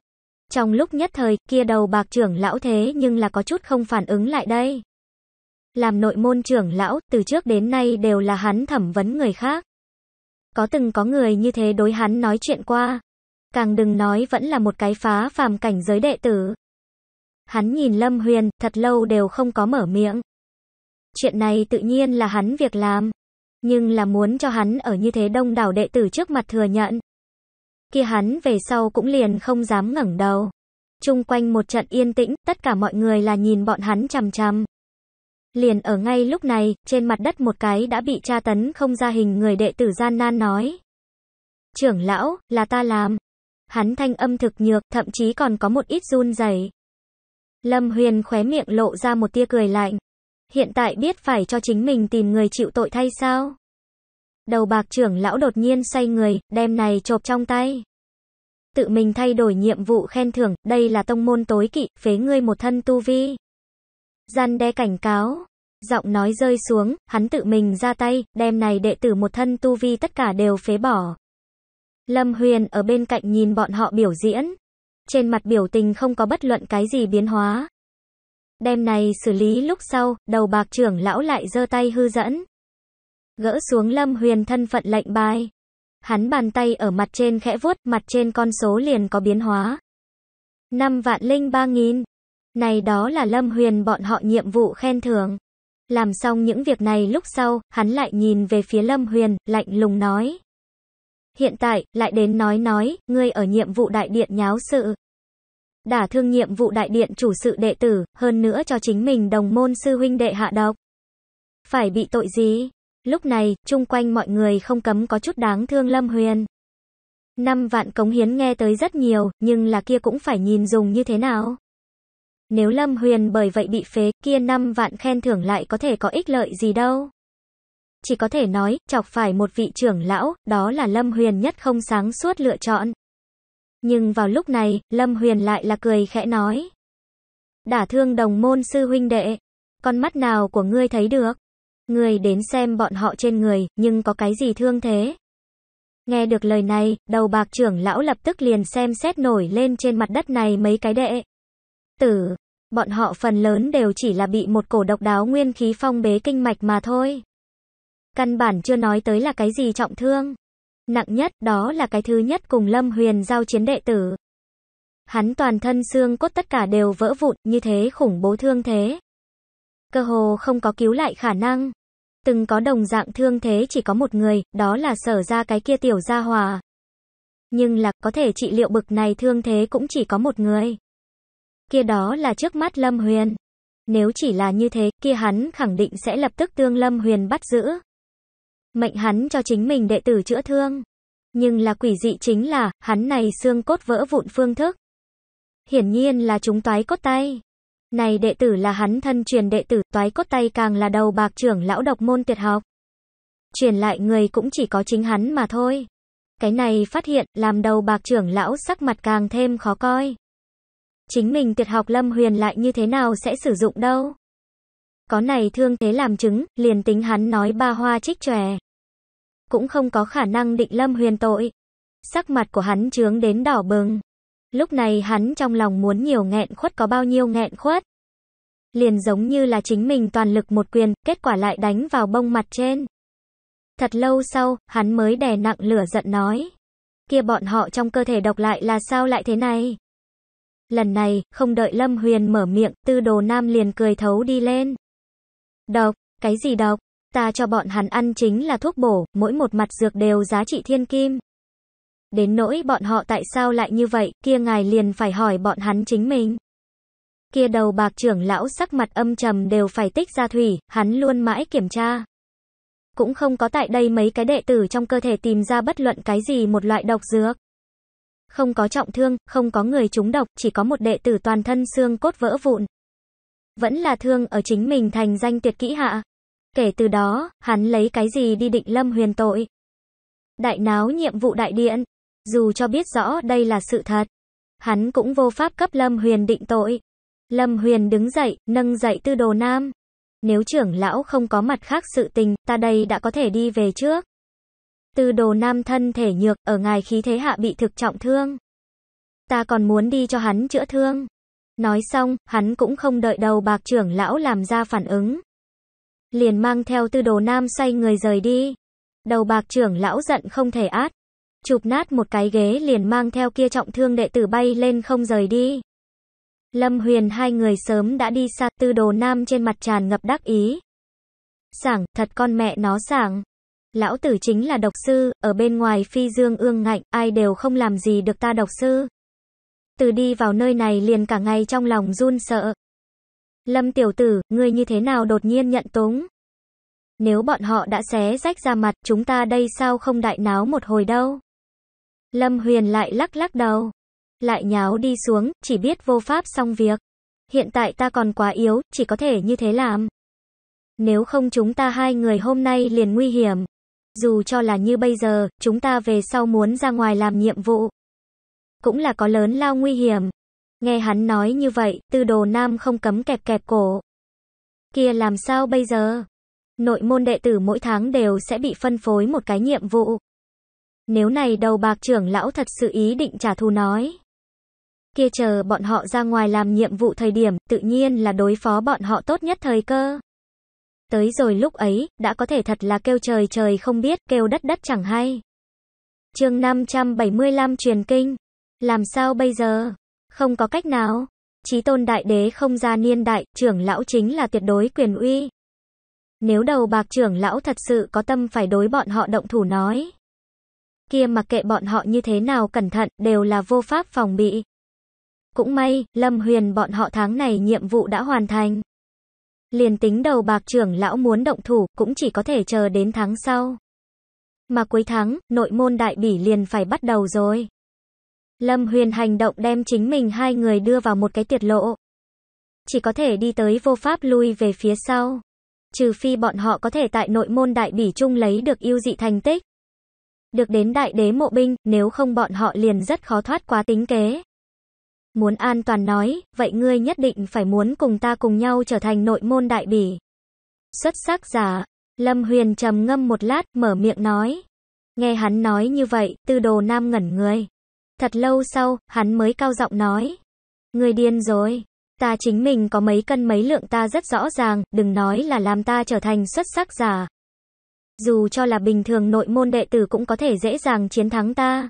Trong lúc nhất thời, kia đầu bạc trưởng lão thế nhưng là có chút không phản ứng lại đây. Làm nội môn trưởng lão, từ trước đến nay đều là hắn thẩm vấn người khác. Có từng có người như thế đối hắn nói chuyện qua, càng đừng nói vẫn là một cái phá phàm cảnh giới đệ tử. Hắn nhìn Lâm Huyền, thật lâu đều không có mở miệng. Chuyện này tự nhiên là hắn việc làm, nhưng là muốn cho hắn ở như thế đông đảo đệ tử trước mặt thừa nhận. Kia hắn về sau cũng liền không dám ngẩng đầu. Trung quanh một trận yên tĩnh, tất cả mọi người là nhìn bọn hắn chằm chằm. Liền ở ngay lúc này, trên mặt đất một cái đã bị tra tấn không ra hình người đệ tử gian nan nói. Trưởng lão, là ta làm hắn thanh âm thực nhược, thậm chí còn có một ít run rẩy. Lâm Huyền khóe miệng lộ ra một tia cười lạnh. Hiện tại biết phải cho chính mình tìm người chịu tội thay sao? Đầu bạc trưởng lão đột nhiên xoay người, đem này chộp trong tay. Tự mình thay đổi nhiệm vụ khen thưởng, đây là tông môn tối kỵ, phế ngươi một thân tu vi. Gian đe cảnh cáo, giọng nói rơi xuống, hắn tự mình ra tay, đem này đệ tử một thân tu vi tất cả đều phế bỏ. Lâm Huyền ở bên cạnh nhìn bọn họ biểu diễn. Trên mặt biểu tình không có bất luận cái gì biến hóa. Đêm này xử lý lúc sau, đầu bạc trưởng lão lại giơ tay hư dẫn. Gỡ xuống Lâm Huyền thân phận lệnh bài. Hắn bàn tay ở mặt trên khẽ vuốt, mặt trên con số liền có biến hóa. Năm vạn linh ba nghìn, Này đó là Lâm Huyền bọn họ nhiệm vụ khen thưởng. Làm xong những việc này lúc sau, hắn lại nhìn về phía Lâm Huyền, lạnh lùng nói. Hiện tại, lại đến nói nói, ngươi ở nhiệm vụ đại điện nháo sự. Đả thương nhiệm vụ đại điện chủ sự đệ tử, hơn nữa cho chính mình đồng môn sư huynh đệ hạ độc. Phải bị tội gì? Lúc này, chung quanh mọi người không cấm có chút đáng thương Lâm Huyền. Năm vạn cống hiến nghe tới rất nhiều, nhưng là kia cũng phải nhìn dùng như thế nào. Nếu Lâm Huyền bởi vậy bị phế, kia năm vạn khen thưởng lại có thể có ích lợi gì đâu chỉ có thể nói, chọc phải một vị trưởng lão, đó là Lâm Huyền nhất không sáng suốt lựa chọn. Nhưng vào lúc này, Lâm Huyền lại là cười khẽ nói. Đả thương đồng môn sư huynh đệ, con mắt nào của ngươi thấy được? Ngươi đến xem bọn họ trên người, nhưng có cái gì thương thế? Nghe được lời này, đầu bạc trưởng lão lập tức liền xem xét nổi lên trên mặt đất này mấy cái đệ. Tử, bọn họ phần lớn đều chỉ là bị một cổ độc đáo nguyên khí phong bế kinh mạch mà thôi. Căn bản chưa nói tới là cái gì trọng thương. Nặng nhất đó là cái thứ nhất cùng Lâm Huyền giao chiến đệ tử. Hắn toàn thân xương cốt tất cả đều vỡ vụn như thế khủng bố thương thế. Cơ hồ không có cứu lại khả năng. Từng có đồng dạng thương thế chỉ có một người, đó là sở ra cái kia tiểu gia hòa. Nhưng là có thể trị liệu bực này thương thế cũng chỉ có một người. Kia đó là trước mắt Lâm Huyền. Nếu chỉ là như thế, kia hắn khẳng định sẽ lập tức tương Lâm Huyền bắt giữ mệnh hắn cho chính mình đệ tử chữa thương. Nhưng là quỷ dị chính là, hắn này xương cốt vỡ vụn phương thức. Hiển nhiên là chúng toái cốt tay. Này đệ tử là hắn thân truyền đệ tử, toái cốt tay càng là đầu bạc trưởng lão độc môn tuyệt học. Truyền lại người cũng chỉ có chính hắn mà thôi. Cái này phát hiện, làm đầu bạc trưởng lão sắc mặt càng thêm khó coi. Chính mình tuyệt học lâm huyền lại như thế nào sẽ sử dụng đâu. Có này thương thế làm chứng, liền tính hắn nói ba hoa trích tròe cũng không có khả năng định Lâm Huyền tội. Sắc mặt của hắn chướng đến đỏ bừng. Lúc này hắn trong lòng muốn nhiều nghẹn khuất có bao nhiêu nghẹn khuất. Liền giống như là chính mình toàn lực một quyền, kết quả lại đánh vào bông mặt trên. Thật lâu sau, hắn mới đè nặng lửa giận nói. Kia bọn họ trong cơ thể độc lại là sao lại thế này? Lần này, không đợi Lâm Huyền mở miệng, tư đồ nam liền cười thấu đi lên. Độc, cái gì độc? Ta cho bọn hắn ăn chính là thuốc bổ, mỗi một mặt dược đều giá trị thiên kim. Đến nỗi bọn họ tại sao lại như vậy, kia ngài liền phải hỏi bọn hắn chính mình. Kia đầu bạc trưởng lão sắc mặt âm trầm đều phải tích ra thủy, hắn luôn mãi kiểm tra. Cũng không có tại đây mấy cái đệ tử trong cơ thể tìm ra bất luận cái gì một loại độc dược. Không có trọng thương, không có người trúng độc, chỉ có một đệ tử toàn thân xương cốt vỡ vụn. Vẫn là thương ở chính mình thành danh tuyệt kỹ hạ. Kể từ đó, hắn lấy cái gì đi định lâm huyền tội? Đại náo nhiệm vụ đại điện, dù cho biết rõ đây là sự thật, hắn cũng vô pháp cấp lâm huyền định tội. Lâm huyền đứng dậy, nâng dậy tư đồ nam. Nếu trưởng lão không có mặt khác sự tình, ta đây đã có thể đi về trước. Tư đồ nam thân thể nhược, ở ngài khí thế hạ bị thực trọng thương. Ta còn muốn đi cho hắn chữa thương. Nói xong, hắn cũng không đợi đầu bạc trưởng lão làm ra phản ứng liền mang theo tư đồ nam say người rời đi. Đầu bạc trưởng lão giận không thể át. Chụp nát một cái ghế liền mang theo kia trọng thương đệ tử bay lên không rời đi. Lâm huyền hai người sớm đã đi xa tư đồ nam trên mặt tràn ngập đắc ý. Sảng, thật con mẹ nó sảng. Lão tử chính là độc sư, ở bên ngoài phi dương ương ngạnh, ai đều không làm gì được ta độc sư. Từ đi vào nơi này liền cả ngày trong lòng run sợ, Lâm tiểu tử, ngươi như thế nào đột nhiên nhận túng? Nếu bọn họ đã xé rách ra mặt, chúng ta đây sao không đại náo một hồi đâu? Lâm Huyền lại lắc lắc đầu. Lại nháo đi xuống, chỉ biết vô pháp xong việc. Hiện tại ta còn quá yếu, chỉ có thể như thế làm. Nếu không chúng ta hai người hôm nay liền nguy hiểm. Dù cho là như bây giờ, chúng ta về sau muốn ra ngoài làm nhiệm vụ. Cũng là có lớn lao nguy hiểm. Nghe hắn nói như vậy, tư đồ nam không cấm kẹp kẹp cổ. Kia làm sao bây giờ? Nội môn đệ tử mỗi tháng đều sẽ bị phân phối một cái nhiệm vụ. Nếu này đầu bạc trưởng lão thật sự ý định trả thù nói. Kia chờ bọn họ ra ngoài làm nhiệm vụ thời điểm, tự nhiên là đối phó bọn họ tốt nhất thời cơ. Tới rồi lúc ấy, đã có thể thật là kêu trời trời không biết, kêu đất đất chẳng hay. chương 575 truyền kinh. Làm sao bây giờ? Không có cách nào. Chí tôn đại đế không ra niên đại, trưởng lão chính là tuyệt đối quyền uy. Nếu đầu bạc trưởng lão thật sự có tâm phải đối bọn họ động thủ nói. Kia mặc kệ bọn họ như thế nào cẩn thận, đều là vô pháp phòng bị. Cũng may, Lâm Huyền bọn họ tháng này nhiệm vụ đã hoàn thành. Liền tính đầu bạc trưởng lão muốn động thủ, cũng chỉ có thể chờ đến tháng sau. Mà cuối tháng, nội môn đại bỉ liền phải bắt đầu rồi. Lâm Huyền hành động đem chính mình hai người đưa vào một cái tiệt lộ. Chỉ có thể đi tới vô pháp lui về phía sau. Trừ phi bọn họ có thể tại nội môn đại bỉ chung lấy được yêu dị thành tích. Được đến đại đế mộ binh, nếu không bọn họ liền rất khó thoát quá tính kế. Muốn an toàn nói, vậy ngươi nhất định phải muốn cùng ta cùng nhau trở thành nội môn đại bỉ. Xuất sắc giả, Lâm Huyền trầm ngâm một lát, mở miệng nói. Nghe hắn nói như vậy, tư đồ nam ngẩn người. Thật lâu sau, hắn mới cao giọng nói. Người điên rồi. Ta chính mình có mấy cân mấy lượng ta rất rõ ràng, đừng nói là làm ta trở thành xuất sắc giả. Dù cho là bình thường nội môn đệ tử cũng có thể dễ dàng chiến thắng ta.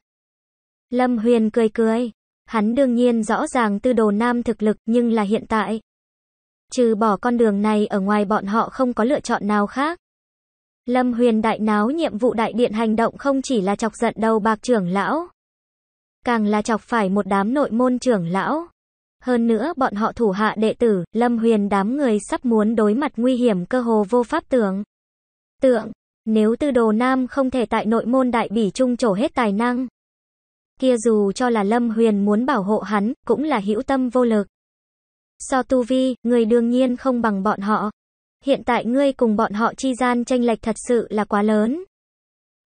Lâm Huyền cười cười. Hắn đương nhiên rõ ràng tư đồ nam thực lực nhưng là hiện tại. Trừ bỏ con đường này ở ngoài bọn họ không có lựa chọn nào khác. Lâm Huyền đại náo nhiệm vụ đại điện hành động không chỉ là chọc giận đầu bạc trưởng lão, càng là chọc phải một đám nội môn trưởng lão. Hơn nữa bọn họ thủ hạ đệ tử, Lâm Huyền đám người sắp muốn đối mặt nguy hiểm cơ hồ vô pháp tưởng. Tượng, nếu tư đồ nam không thể tại nội môn đại bỉ trung trổ hết tài năng, kia dù cho là Lâm Huyền muốn bảo hộ hắn, cũng là hữu tâm vô lực. So tu vi, người đương nhiên không bằng bọn họ. Hiện tại ngươi cùng bọn họ chi gian tranh lệch thật sự là quá lớn.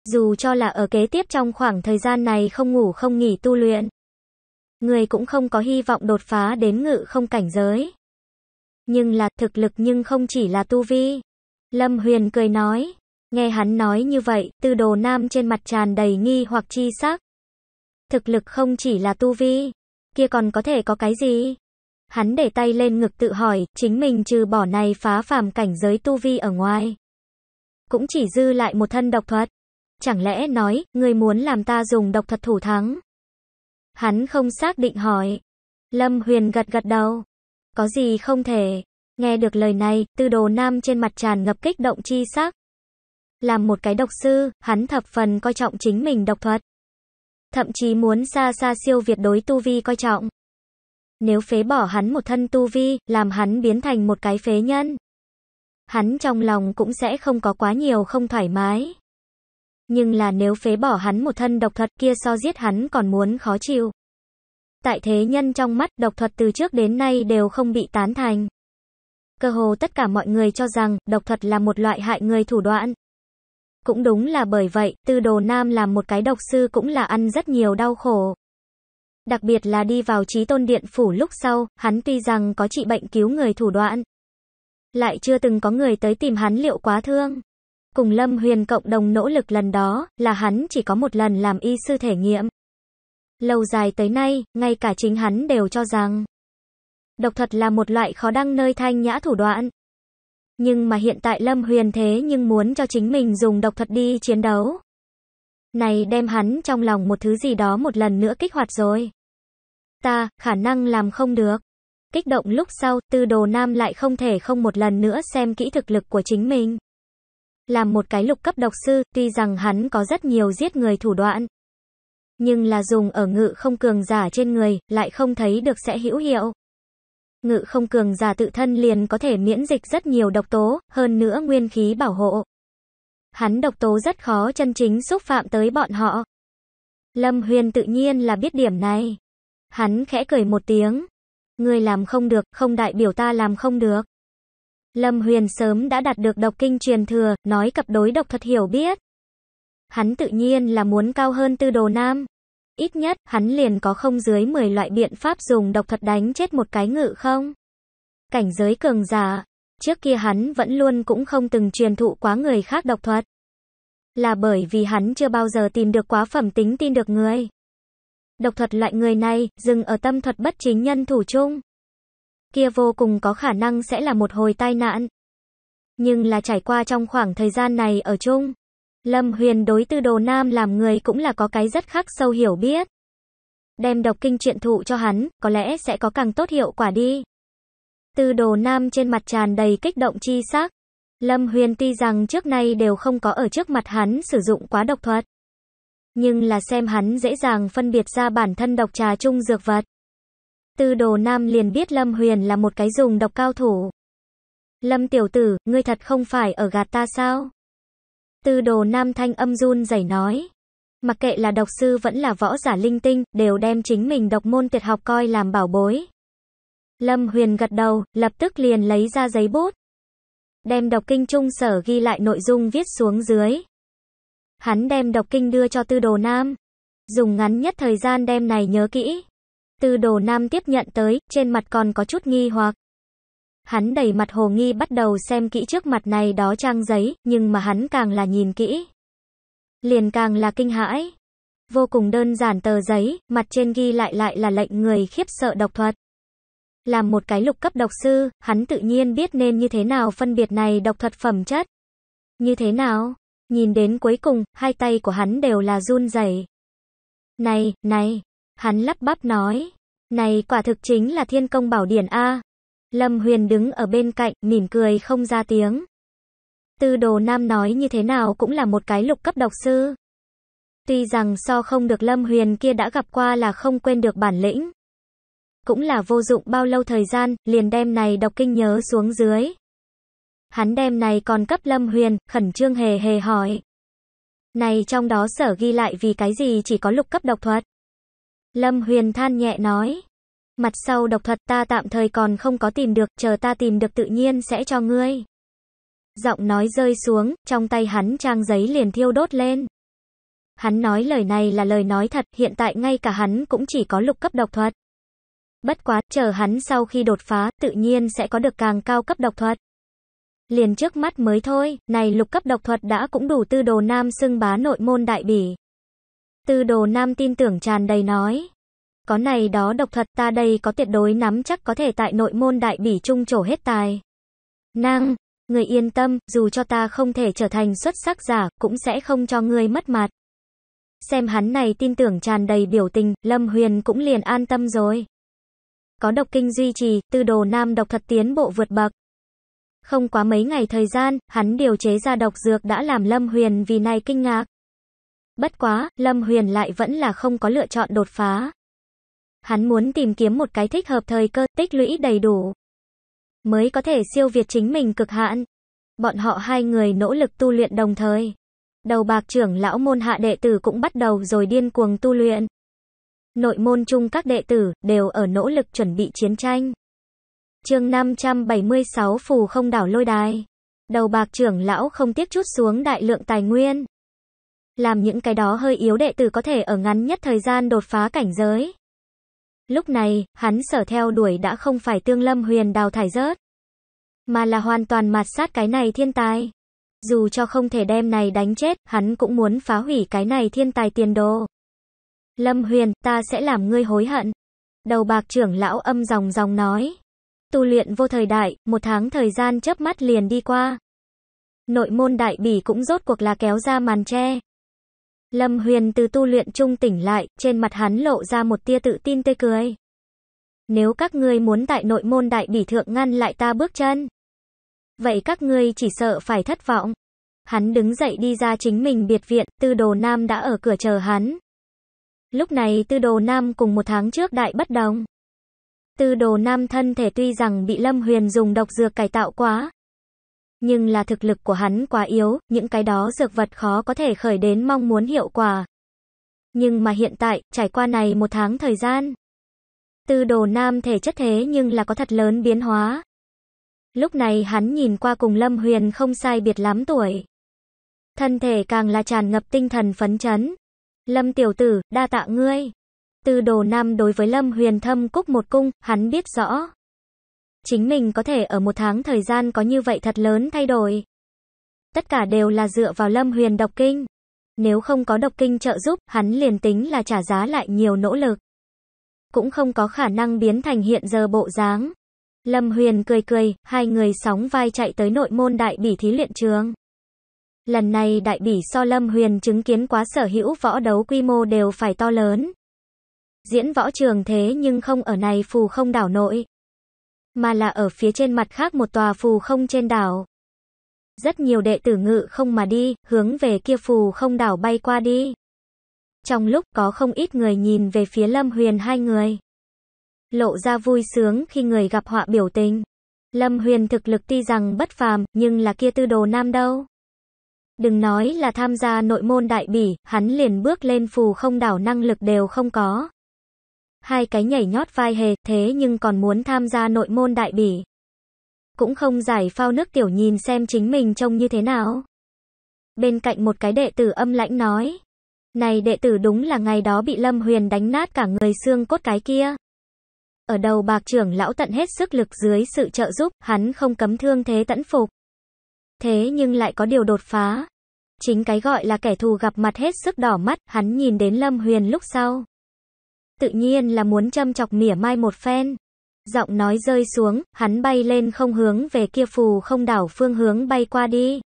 Dù cho là ở kế tiếp trong khoảng thời gian này không ngủ không nghỉ tu luyện, người cũng không có hy vọng đột phá đến ngự không cảnh giới. Nhưng là thực lực nhưng không chỉ là tu vi. Lâm Huyền cười nói, nghe hắn nói như vậy, tư đồ nam trên mặt tràn đầy nghi hoặc chi sắc. Thực lực không chỉ là tu vi, kia còn có thể có cái gì? Hắn để tay lên ngực tự hỏi, chính mình trừ bỏ này phá phàm cảnh giới tu vi ở ngoài. Cũng chỉ dư lại một thân độc thuật chẳng lẽ nói, người muốn làm ta dùng độc thuật thủ thắng? Hắn không xác định hỏi. Lâm Huyền gật gật đầu. Có gì không thể. Nghe được lời này, tư đồ nam trên mặt tràn ngập kích động chi sắc. Làm một cái độc sư, hắn thập phần coi trọng chính mình độc thuật. Thậm chí muốn xa xa siêu việt đối tu vi coi trọng. Nếu phế bỏ hắn một thân tu vi, làm hắn biến thành một cái phế nhân. Hắn trong lòng cũng sẽ không có quá nhiều không thoải mái nhưng là nếu phế bỏ hắn một thân độc thuật kia so giết hắn còn muốn khó chịu. Tại thế nhân trong mắt, độc thuật từ trước đến nay đều không bị tán thành. Cơ hồ tất cả mọi người cho rằng, độc thuật là một loại hại người thủ đoạn. Cũng đúng là bởi vậy, tư đồ nam làm một cái độc sư cũng là ăn rất nhiều đau khổ. Đặc biệt là đi vào trí tôn điện phủ lúc sau, hắn tuy rằng có trị bệnh cứu người thủ đoạn. Lại chưa từng có người tới tìm hắn liệu quá thương. Cùng Lâm Huyền cộng đồng nỗ lực lần đó là hắn chỉ có một lần làm y sư thể nghiệm. Lâu dài tới nay, ngay cả chính hắn đều cho rằng độc thuật là một loại khó đăng nơi thanh nhã thủ đoạn. Nhưng mà hiện tại Lâm Huyền thế nhưng muốn cho chính mình dùng độc thuật đi chiến đấu. Này đem hắn trong lòng một thứ gì đó một lần nữa kích hoạt rồi. Ta, khả năng làm không được. Kích động lúc sau, tư đồ nam lại không thể không một lần nữa xem kỹ thực lực của chính mình. Làm một cái lục cấp độc sư, tuy rằng hắn có rất nhiều giết người thủ đoạn, nhưng là dùng ở ngự không cường giả trên người, lại không thấy được sẽ hữu hiệu. Ngự không cường giả tự thân liền có thể miễn dịch rất nhiều độc tố, hơn nữa nguyên khí bảo hộ. Hắn độc tố rất khó chân chính xúc phạm tới bọn họ. Lâm Huyền tự nhiên là biết điểm này. Hắn khẽ cười một tiếng. người làm không được, không đại biểu ta làm không được. Lâm Huyền sớm đã đạt được độc kinh truyền thừa, nói cặp đối độc thuật hiểu biết. Hắn tự nhiên là muốn cao hơn tư đồ nam. Ít nhất, hắn liền có không dưới 10 loại biện pháp dùng độc thuật đánh chết một cái ngự không. Cảnh giới cường giả, trước kia hắn vẫn luôn cũng không từng truyền thụ quá người khác độc thuật. Là bởi vì hắn chưa bao giờ tìm được quá phẩm tính tin được người. Độc thuật loại người này, dừng ở tâm thuật bất chính nhân thủ chung kia vô cùng có khả năng sẽ là một hồi tai nạn. Nhưng là trải qua trong khoảng thời gian này ở chung, Lâm Huyền đối tư đồ nam làm người cũng là có cái rất khắc sâu hiểu biết. Đem đọc kinh truyện thụ cho hắn, có lẽ sẽ có càng tốt hiệu quả đi. Tư đồ nam trên mặt tràn đầy kích động chi sắc. Lâm Huyền tuy rằng trước nay đều không có ở trước mặt hắn sử dụng quá độc thuật. Nhưng là xem hắn dễ dàng phân biệt ra bản thân độc trà chung dược vật. Tư đồ nam liền biết Lâm Huyền là một cái dùng độc cao thủ. Lâm tiểu tử, ngươi thật không phải ở gạt ta sao? Tư đồ nam thanh âm run rẩy nói. Mặc kệ là độc sư vẫn là võ giả linh tinh, đều đem chính mình độc môn tuyệt học coi làm bảo bối. Lâm Huyền gật đầu, lập tức liền lấy ra giấy bút. Đem độc kinh trung sở ghi lại nội dung viết xuống dưới. Hắn đem độc kinh đưa cho tư đồ nam. Dùng ngắn nhất thời gian đem này nhớ kỹ. Từ đồ nam tiếp nhận tới, trên mặt còn có chút nghi hoặc. Hắn đầy mặt hồ nghi bắt đầu xem kỹ trước mặt này đó trang giấy, nhưng mà hắn càng là nhìn kỹ. Liền càng là kinh hãi. Vô cùng đơn giản tờ giấy, mặt trên ghi lại lại là lệnh người khiếp sợ độc thuật. Làm một cái lục cấp độc sư, hắn tự nhiên biết nên như thế nào phân biệt này độc thuật phẩm chất. Như thế nào? Nhìn đến cuối cùng, hai tay của hắn đều là run rẩy. Này, này, Hắn lắp bắp nói, này quả thực chính là thiên công bảo điển A. Lâm Huyền đứng ở bên cạnh, mỉm cười không ra tiếng. Tư đồ nam nói như thế nào cũng là một cái lục cấp độc sư. Tuy rằng so không được Lâm Huyền kia đã gặp qua là không quên được bản lĩnh. Cũng là vô dụng bao lâu thời gian, liền đem này đọc kinh nhớ xuống dưới. Hắn đem này còn cấp Lâm Huyền, khẩn trương hề hề hỏi. Này trong đó sở ghi lại vì cái gì chỉ có lục cấp độc thuật. Lâm Huyền than nhẹ nói. Mặt sau độc thuật ta tạm thời còn không có tìm được, chờ ta tìm được tự nhiên sẽ cho ngươi. Giọng nói rơi xuống, trong tay hắn trang giấy liền thiêu đốt lên. Hắn nói lời này là lời nói thật, hiện tại ngay cả hắn cũng chỉ có lục cấp độc thuật. Bất quá, chờ hắn sau khi đột phá, tự nhiên sẽ có được càng cao cấp độc thuật. Liền trước mắt mới thôi, này lục cấp độc thuật đã cũng đủ tư đồ nam xưng bá nội môn đại bỉ. Tư đồ nam tin tưởng tràn đầy nói. Có này đó độc thuật ta đây có tuyệt đối nắm chắc có thể tại nội môn đại bỉ trung trổ hết tài. Năng, người yên tâm, dù cho ta không thể trở thành xuất sắc giả, cũng sẽ không cho ngươi mất mặt. Xem hắn này tin tưởng tràn đầy biểu tình, Lâm Huyền cũng liền an tâm rồi. Có độc kinh duy trì, tư đồ nam độc thật tiến bộ vượt bậc. Không quá mấy ngày thời gian, hắn điều chế ra độc dược đã làm Lâm Huyền vì này kinh ngạc. Bất quá, Lâm Huyền lại vẫn là không có lựa chọn đột phá. Hắn muốn tìm kiếm một cái thích hợp thời cơ, tích lũy đầy đủ. Mới có thể siêu việt chính mình cực hạn. Bọn họ hai người nỗ lực tu luyện đồng thời. Đầu bạc trưởng lão môn hạ đệ tử cũng bắt đầu rồi điên cuồng tu luyện. Nội môn chung các đệ tử đều ở nỗ lực chuẩn bị chiến tranh. Chương 576 Phù Không Đảo Lôi Đài. Đầu bạc trưởng lão không tiếc chút xuống đại lượng tài nguyên, làm những cái đó hơi yếu đệ tử có thể ở ngắn nhất thời gian đột phá cảnh giới. Lúc này, hắn sở theo đuổi đã không phải tương lâm huyền đào thải rớt, mà là hoàn toàn mặt sát cái này thiên tài. Dù cho không thể đem này đánh chết, hắn cũng muốn phá hủy cái này thiên tài tiền đồ. Lâm huyền, ta sẽ làm ngươi hối hận. Đầu bạc trưởng lão âm dòng dòng nói. Tu luyện vô thời đại, một tháng thời gian chớp mắt liền đi qua. Nội môn đại bỉ cũng rốt cuộc là kéo ra màn tre. Lâm Huyền từ tu luyện trung tỉnh lại, trên mặt hắn lộ ra một tia tự tin tươi cười. Nếu các ngươi muốn tại nội môn đại bỉ thượng ngăn lại ta bước chân, vậy các ngươi chỉ sợ phải thất vọng. Hắn đứng dậy đi ra chính mình biệt viện, tư đồ nam đã ở cửa chờ hắn. Lúc này tư đồ nam cùng một tháng trước đại bất đồng. Tư đồ nam thân thể tuy rằng bị Lâm Huyền dùng độc dược cải tạo quá, nhưng là thực lực của hắn quá yếu, những cái đó dược vật khó có thể khởi đến mong muốn hiệu quả. Nhưng mà hiện tại, trải qua này một tháng thời gian, tư đồ nam thể chất thế nhưng là có thật lớn biến hóa. Lúc này hắn nhìn qua cùng Lâm Huyền không sai biệt lắm tuổi. Thân thể càng là tràn ngập tinh thần phấn chấn. Lâm tiểu tử, đa tạ ngươi. Tư đồ nam đối với Lâm Huyền thâm cúc một cung, hắn biết rõ. Chính mình có thể ở một tháng thời gian có như vậy thật lớn thay đổi. Tất cả đều là dựa vào Lâm Huyền độc kinh. Nếu không có độc kinh trợ giúp, hắn liền tính là trả giá lại nhiều nỗ lực. Cũng không có khả năng biến thành hiện giờ bộ dáng. Lâm Huyền cười cười, hai người sóng vai chạy tới nội môn đại bỉ thí luyện trường. Lần này đại bỉ so Lâm Huyền chứng kiến quá sở hữu võ đấu quy mô đều phải to lớn. Diễn võ trường thế nhưng không ở này phù không đảo nội mà là ở phía trên mặt khác một tòa phù không trên đảo. Rất nhiều đệ tử ngự không mà đi, hướng về kia phù không đảo bay qua đi. Trong lúc có không ít người nhìn về phía Lâm Huyền hai người. Lộ ra vui sướng khi người gặp họa biểu tình. Lâm Huyền thực lực tuy rằng bất phàm, nhưng là kia tư đồ nam đâu. Đừng nói là tham gia nội môn đại bỉ, hắn liền bước lên phù không đảo năng lực đều không có hai cái nhảy nhót vai hề, thế nhưng còn muốn tham gia nội môn đại bỉ. Cũng không giải phao nước tiểu nhìn xem chính mình trông như thế nào. Bên cạnh một cái đệ tử âm lãnh nói. Này đệ tử đúng là ngày đó bị Lâm Huyền đánh nát cả người xương cốt cái kia. Ở đầu bạc trưởng lão tận hết sức lực dưới sự trợ giúp, hắn không cấm thương thế tẫn phục. Thế nhưng lại có điều đột phá. Chính cái gọi là kẻ thù gặp mặt hết sức đỏ mắt, hắn nhìn đến Lâm Huyền lúc sau. Tự nhiên là muốn châm chọc mỉa mai một phen. Giọng nói rơi xuống, hắn bay lên không hướng về kia phù không đảo phương hướng bay qua đi.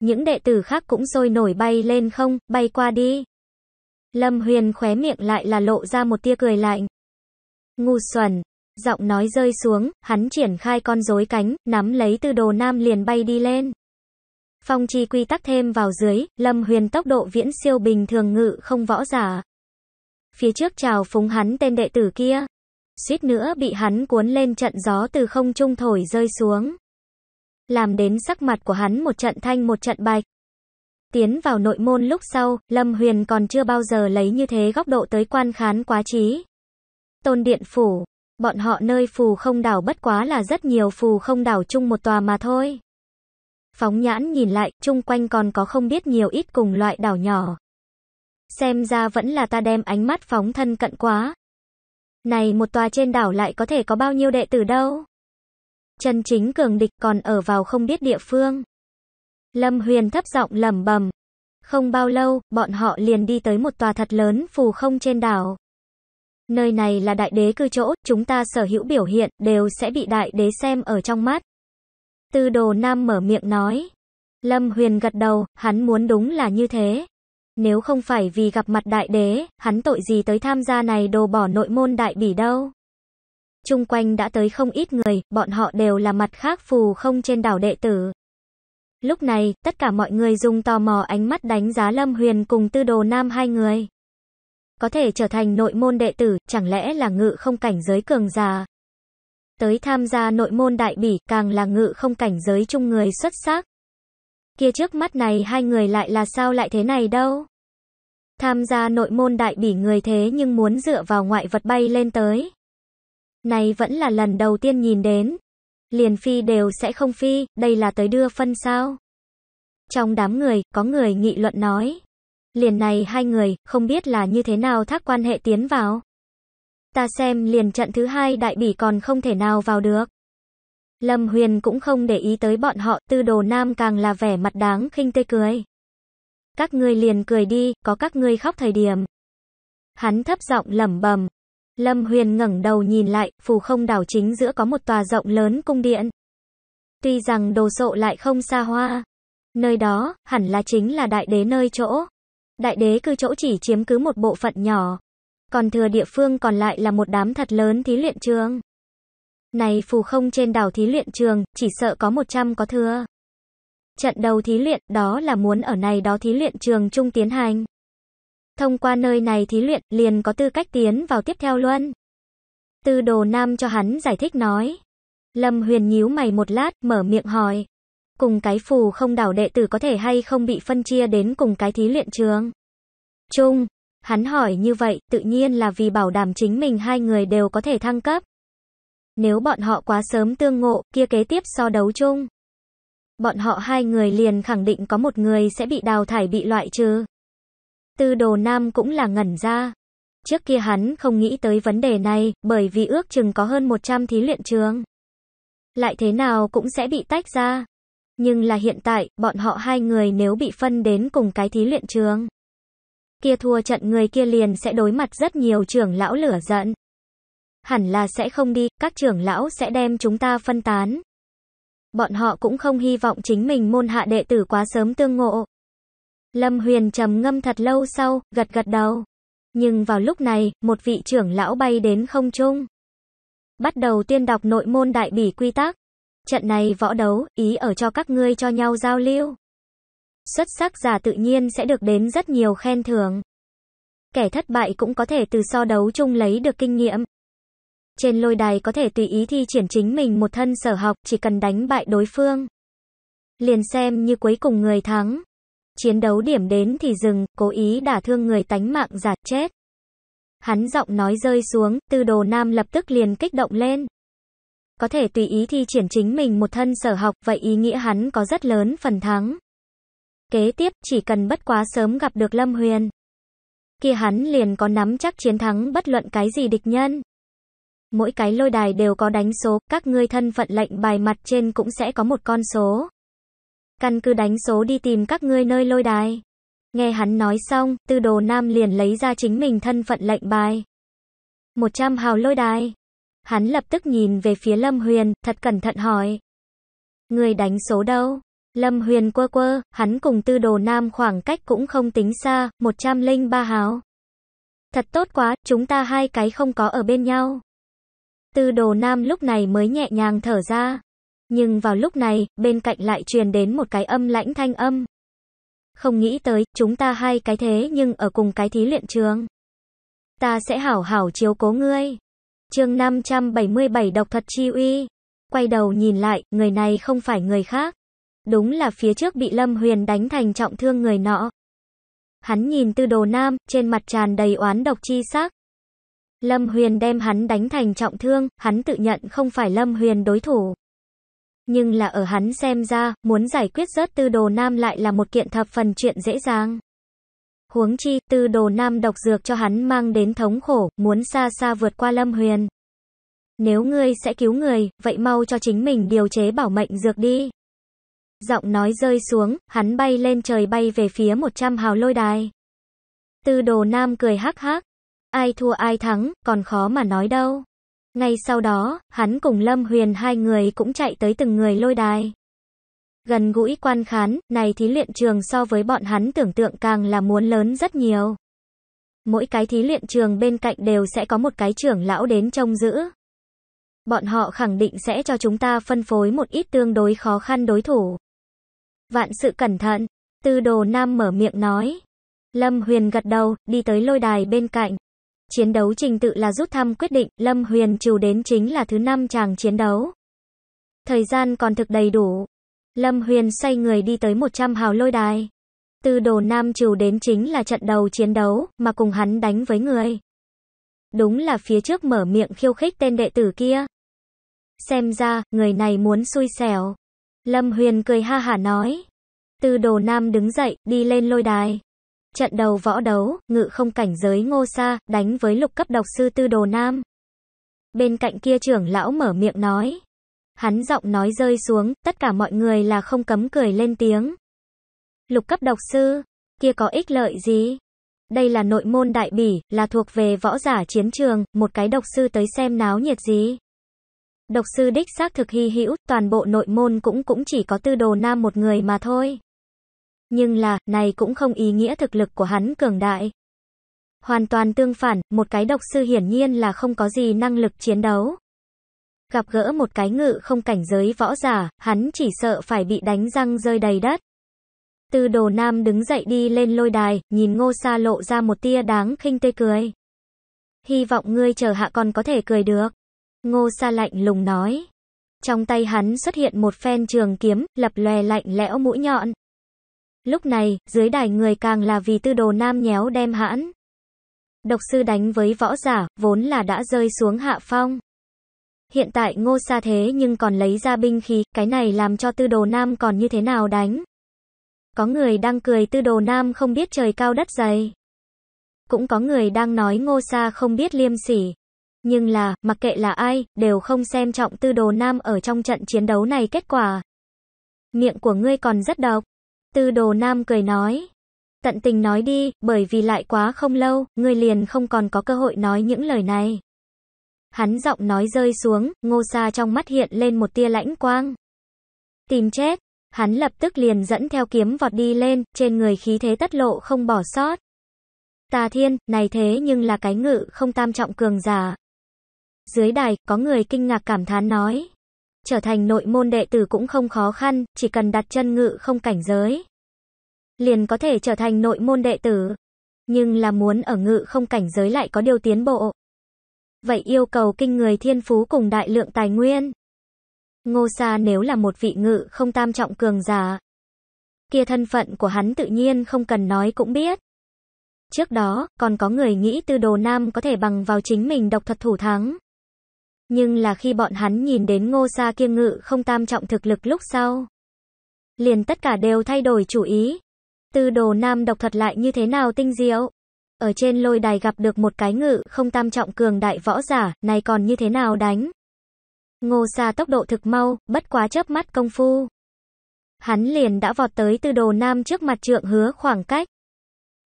Những đệ tử khác cũng sôi nổi bay lên không, bay qua đi. Lâm Huyền khóe miệng lại là lộ ra một tia cười lạnh. Ngu xuẩn, giọng nói rơi xuống, hắn triển khai con rối cánh, nắm lấy từ đồ nam liền bay đi lên. Phong chi quy tắc thêm vào dưới, Lâm Huyền tốc độ viễn siêu bình thường ngự không võ giả phía trước chào phúng hắn tên đệ tử kia. Suýt nữa bị hắn cuốn lên trận gió từ không trung thổi rơi xuống. Làm đến sắc mặt của hắn một trận thanh một trận bạch. Tiến vào nội môn lúc sau, Lâm Huyền còn chưa bao giờ lấy như thế góc độ tới quan khán quá trí. Tôn Điện Phủ, bọn họ nơi phù không đảo bất quá là rất nhiều phù không đảo chung một tòa mà thôi. Phóng nhãn nhìn lại, chung quanh còn có không biết nhiều ít cùng loại đảo nhỏ. Xem ra vẫn là ta đem ánh mắt phóng thân cận quá. Này một tòa trên đảo lại có thể có bao nhiêu đệ tử đâu. Chân chính cường địch còn ở vào không biết địa phương. Lâm Huyền thấp giọng lẩm bẩm Không bao lâu, bọn họ liền đi tới một tòa thật lớn phù không trên đảo. Nơi này là đại đế cư chỗ, chúng ta sở hữu biểu hiện, đều sẽ bị đại đế xem ở trong mắt. Tư đồ nam mở miệng nói. Lâm Huyền gật đầu, hắn muốn đúng là như thế. Nếu không phải vì gặp mặt đại đế, hắn tội gì tới tham gia này đồ bỏ nội môn đại bỉ đâu. Trung quanh đã tới không ít người, bọn họ đều là mặt khác phù không trên đảo đệ tử. Lúc này, tất cả mọi người dùng tò mò ánh mắt đánh giá Lâm Huyền cùng tư đồ nam hai người. Có thể trở thành nội môn đệ tử, chẳng lẽ là ngự không cảnh giới cường già. Tới tham gia nội môn đại bỉ, càng là ngự không cảnh giới chung người xuất sắc. Kia trước mắt này hai người lại là sao lại thế này đâu? Tham gia nội môn đại bỉ người thế nhưng muốn dựa vào ngoại vật bay lên tới. Này vẫn là lần đầu tiên nhìn đến. Liền phi đều sẽ không phi, đây là tới đưa phân sao. Trong đám người, có người nghị luận nói. Liền này hai người, không biết là như thế nào thác quan hệ tiến vào. Ta xem liền trận thứ hai đại bỉ còn không thể nào vào được. Lâm Huyền cũng không để ý tới bọn họ, tư đồ nam càng là vẻ mặt đáng khinh tê cười. Các ngươi liền cười đi, có các ngươi khóc thời điểm. Hắn thấp giọng lẩm bẩm. Lâm Huyền ngẩng đầu nhìn lại, phù không đảo chính giữa có một tòa rộng lớn cung điện. Tuy rằng đồ sộ lại không xa hoa. Nơi đó, hẳn là chính là đại đế nơi chỗ. Đại đế cư chỗ chỉ chiếm cứ một bộ phận nhỏ. Còn thừa địa phương còn lại là một đám thật lớn thí luyện trường. Này phù không trên đảo thí luyện trường, chỉ sợ có 100 có thừa. Trận đầu thí luyện, đó là muốn ở này đó thí luyện trường trung tiến hành. Thông qua nơi này thí luyện, liền có tư cách tiến vào tiếp theo luôn. Tư đồ nam cho hắn giải thích nói. Lâm huyền nhíu mày một lát, mở miệng hỏi. Cùng cái phù không đảo đệ tử có thể hay không bị phân chia đến cùng cái thí luyện trường. Trung, hắn hỏi như vậy, tự nhiên là vì bảo đảm chính mình hai người đều có thể thăng cấp. Nếu bọn họ quá sớm tương ngộ, kia kế tiếp so đấu chung. Bọn họ hai người liền khẳng định có một người sẽ bị đào thải bị loại trừ. Tư đồ nam cũng là ngẩn ra. Trước kia hắn không nghĩ tới vấn đề này, bởi vì ước chừng có hơn 100 thí luyện trường. Lại thế nào cũng sẽ bị tách ra. Nhưng là hiện tại, bọn họ hai người nếu bị phân đến cùng cái thí luyện trường. Kia thua trận người kia liền sẽ đối mặt rất nhiều trưởng lão lửa giận hẳn là sẽ không đi, các trưởng lão sẽ đem chúng ta phân tán. Bọn họ cũng không hy vọng chính mình môn hạ đệ tử quá sớm tương ngộ. Lâm Huyền trầm ngâm thật lâu sau, gật gật đầu. Nhưng vào lúc này, một vị trưởng lão bay đến không trung. Bắt đầu tuyên đọc nội môn đại bỉ quy tắc. Trận này võ đấu, ý ở cho các ngươi cho nhau giao lưu. Xuất sắc giả tự nhiên sẽ được đến rất nhiều khen thưởng. Kẻ thất bại cũng có thể từ so đấu chung lấy được kinh nghiệm. Trên lôi đài có thể tùy ý thi triển chính mình một thân sở học, chỉ cần đánh bại đối phương. Liền xem như cuối cùng người thắng. Chiến đấu điểm đến thì dừng, cố ý đả thương người tánh mạng giả chết. Hắn giọng nói rơi xuống, tư đồ nam lập tức liền kích động lên. Có thể tùy ý thi triển chính mình một thân sở học, vậy ý nghĩa hắn có rất lớn phần thắng. Kế tiếp, chỉ cần bất quá sớm gặp được Lâm Huyền. Kia hắn liền có nắm chắc chiến thắng bất luận cái gì địch nhân mỗi cái lôi đài đều có đánh số, các ngươi thân phận lệnh bài mặt trên cũng sẽ có một con số. Căn cứ đánh số đi tìm các ngươi nơi lôi đài. Nghe hắn nói xong, tư đồ nam liền lấy ra chính mình thân phận lệnh bài. 100 hào lôi đài. Hắn lập tức nhìn về phía Lâm Huyền, thật cẩn thận hỏi. Người đánh số đâu? Lâm Huyền quơ quơ, hắn cùng tư đồ nam khoảng cách cũng không tính xa, 103 hào. Thật tốt quá, chúng ta hai cái không có ở bên nhau. Tư đồ nam lúc này mới nhẹ nhàng thở ra. Nhưng vào lúc này, bên cạnh lại truyền đến một cái âm lãnh thanh âm. Không nghĩ tới, chúng ta hai cái thế nhưng ở cùng cái thí luyện trường. Ta sẽ hảo hảo chiếu cố ngươi. chương 577 độc thuật chi uy. Quay đầu nhìn lại, người này không phải người khác. Đúng là phía trước bị Lâm Huyền đánh thành trọng thương người nọ. Hắn nhìn tư đồ nam, trên mặt tràn đầy oán độc chi sắc. Lâm Huyền đem hắn đánh thành trọng thương, hắn tự nhận không phải Lâm Huyền đối thủ. Nhưng là ở hắn xem ra, muốn giải quyết rớt tư đồ nam lại là một kiện thập phần chuyện dễ dàng. Huống chi, tư đồ nam độc dược cho hắn mang đến thống khổ, muốn xa xa vượt qua Lâm Huyền. Nếu ngươi sẽ cứu người, vậy mau cho chính mình điều chế bảo mệnh dược đi. Giọng nói rơi xuống, hắn bay lên trời bay về phía 100 hào lôi đài. Tư đồ nam cười hắc hắc, ai thua ai thắng, còn khó mà nói đâu. Ngay sau đó, hắn cùng Lâm Huyền hai người cũng chạy tới từng người lôi đài. Gần gũi quan khán, này thí luyện trường so với bọn hắn tưởng tượng càng là muốn lớn rất nhiều. Mỗi cái thí luyện trường bên cạnh đều sẽ có một cái trưởng lão đến trông giữ. Bọn họ khẳng định sẽ cho chúng ta phân phối một ít tương đối khó khăn đối thủ. Vạn sự cẩn thận, tư đồ nam mở miệng nói. Lâm Huyền gật đầu, đi tới lôi đài bên cạnh. Chiến đấu trình tự là rút thăm quyết định, Lâm Huyền trừ đến chính là thứ năm chàng chiến đấu. Thời gian còn thực đầy đủ. Lâm Huyền xoay người đi tới 100 hào lôi đài. Từ đồ nam trừ đến chính là trận đầu chiến đấu, mà cùng hắn đánh với người. Đúng là phía trước mở miệng khiêu khích tên đệ tử kia. Xem ra, người này muốn xui xẻo. Lâm Huyền cười ha hả nói. Từ đồ nam đứng dậy, đi lên lôi đài. Trận đầu võ đấu, ngự không cảnh giới ngô sa, đánh với lục cấp độc sư tư đồ nam. Bên cạnh kia trưởng lão mở miệng nói. Hắn giọng nói rơi xuống, tất cả mọi người là không cấm cười lên tiếng. Lục cấp độc sư, kia có ích lợi gì? Đây là nội môn đại bỉ, là thuộc về võ giả chiến trường, một cái độc sư tới xem náo nhiệt gì? Độc sư đích xác thực hy hữu, toàn bộ nội môn cũng cũng chỉ có tư đồ nam một người mà thôi. Nhưng là, này cũng không ý nghĩa thực lực của hắn cường đại. Hoàn toàn tương phản, một cái độc sư hiển nhiên là không có gì năng lực chiến đấu. Gặp gỡ một cái ngự không cảnh giới võ giả, hắn chỉ sợ phải bị đánh răng rơi đầy đất. Từ đồ nam đứng dậy đi lên lôi đài, nhìn ngô sa lộ ra một tia đáng khinh tươi cười. Hy vọng ngươi chờ hạ còn có thể cười được. Ngô sa lạnh lùng nói. Trong tay hắn xuất hiện một phen trường kiếm, lập lòe lạnh lẽo mũi nhọn. Lúc này, dưới đài người càng là vì tư đồ nam nhéo đem hãn. Độc sư đánh với võ giả, vốn là đã rơi xuống hạ phong. Hiện tại ngô xa thế nhưng còn lấy ra binh khí, cái này làm cho tư đồ nam còn như thế nào đánh. Có người đang cười tư đồ nam không biết trời cao đất dày. Cũng có người đang nói ngô xa không biết liêm sỉ. Nhưng là, mặc kệ là ai, đều không xem trọng tư đồ nam ở trong trận chiến đấu này kết quả. Miệng của ngươi còn rất độc. Tư đồ nam cười nói. Tận tình nói đi, bởi vì lại quá không lâu, người liền không còn có cơ hội nói những lời này. Hắn giọng nói rơi xuống, ngô sa trong mắt hiện lên một tia lãnh quang. Tìm chết, hắn lập tức liền dẫn theo kiếm vọt đi lên, trên người khí thế tất lộ không bỏ sót. Tà thiên, này thế nhưng là cái ngự không tam trọng cường giả. Dưới đài, có người kinh ngạc cảm thán nói trở thành nội môn đệ tử cũng không khó khăn, chỉ cần đặt chân ngự không cảnh giới. Liền có thể trở thành nội môn đệ tử, nhưng là muốn ở ngự không cảnh giới lại có điều tiến bộ. Vậy yêu cầu kinh người thiên phú cùng đại lượng tài nguyên. Ngô Sa nếu là một vị ngự không tam trọng cường giả, kia thân phận của hắn tự nhiên không cần nói cũng biết. Trước đó, còn có người nghĩ Tư Đồ Nam có thể bằng vào chính mình độc thuật thủ thắng. Nhưng là khi bọn hắn nhìn đến ngô sa kiêng ngự không tam trọng thực lực lúc sau. Liền tất cả đều thay đổi chủ ý. Từ đồ nam độc thuật lại như thế nào tinh diệu. Ở trên lôi đài gặp được một cái ngự không tam trọng cường đại võ giả, này còn như thế nào đánh. Ngô sa tốc độ thực mau, bất quá chớp mắt công phu. Hắn liền đã vọt tới từ đồ nam trước mặt trượng hứa khoảng cách.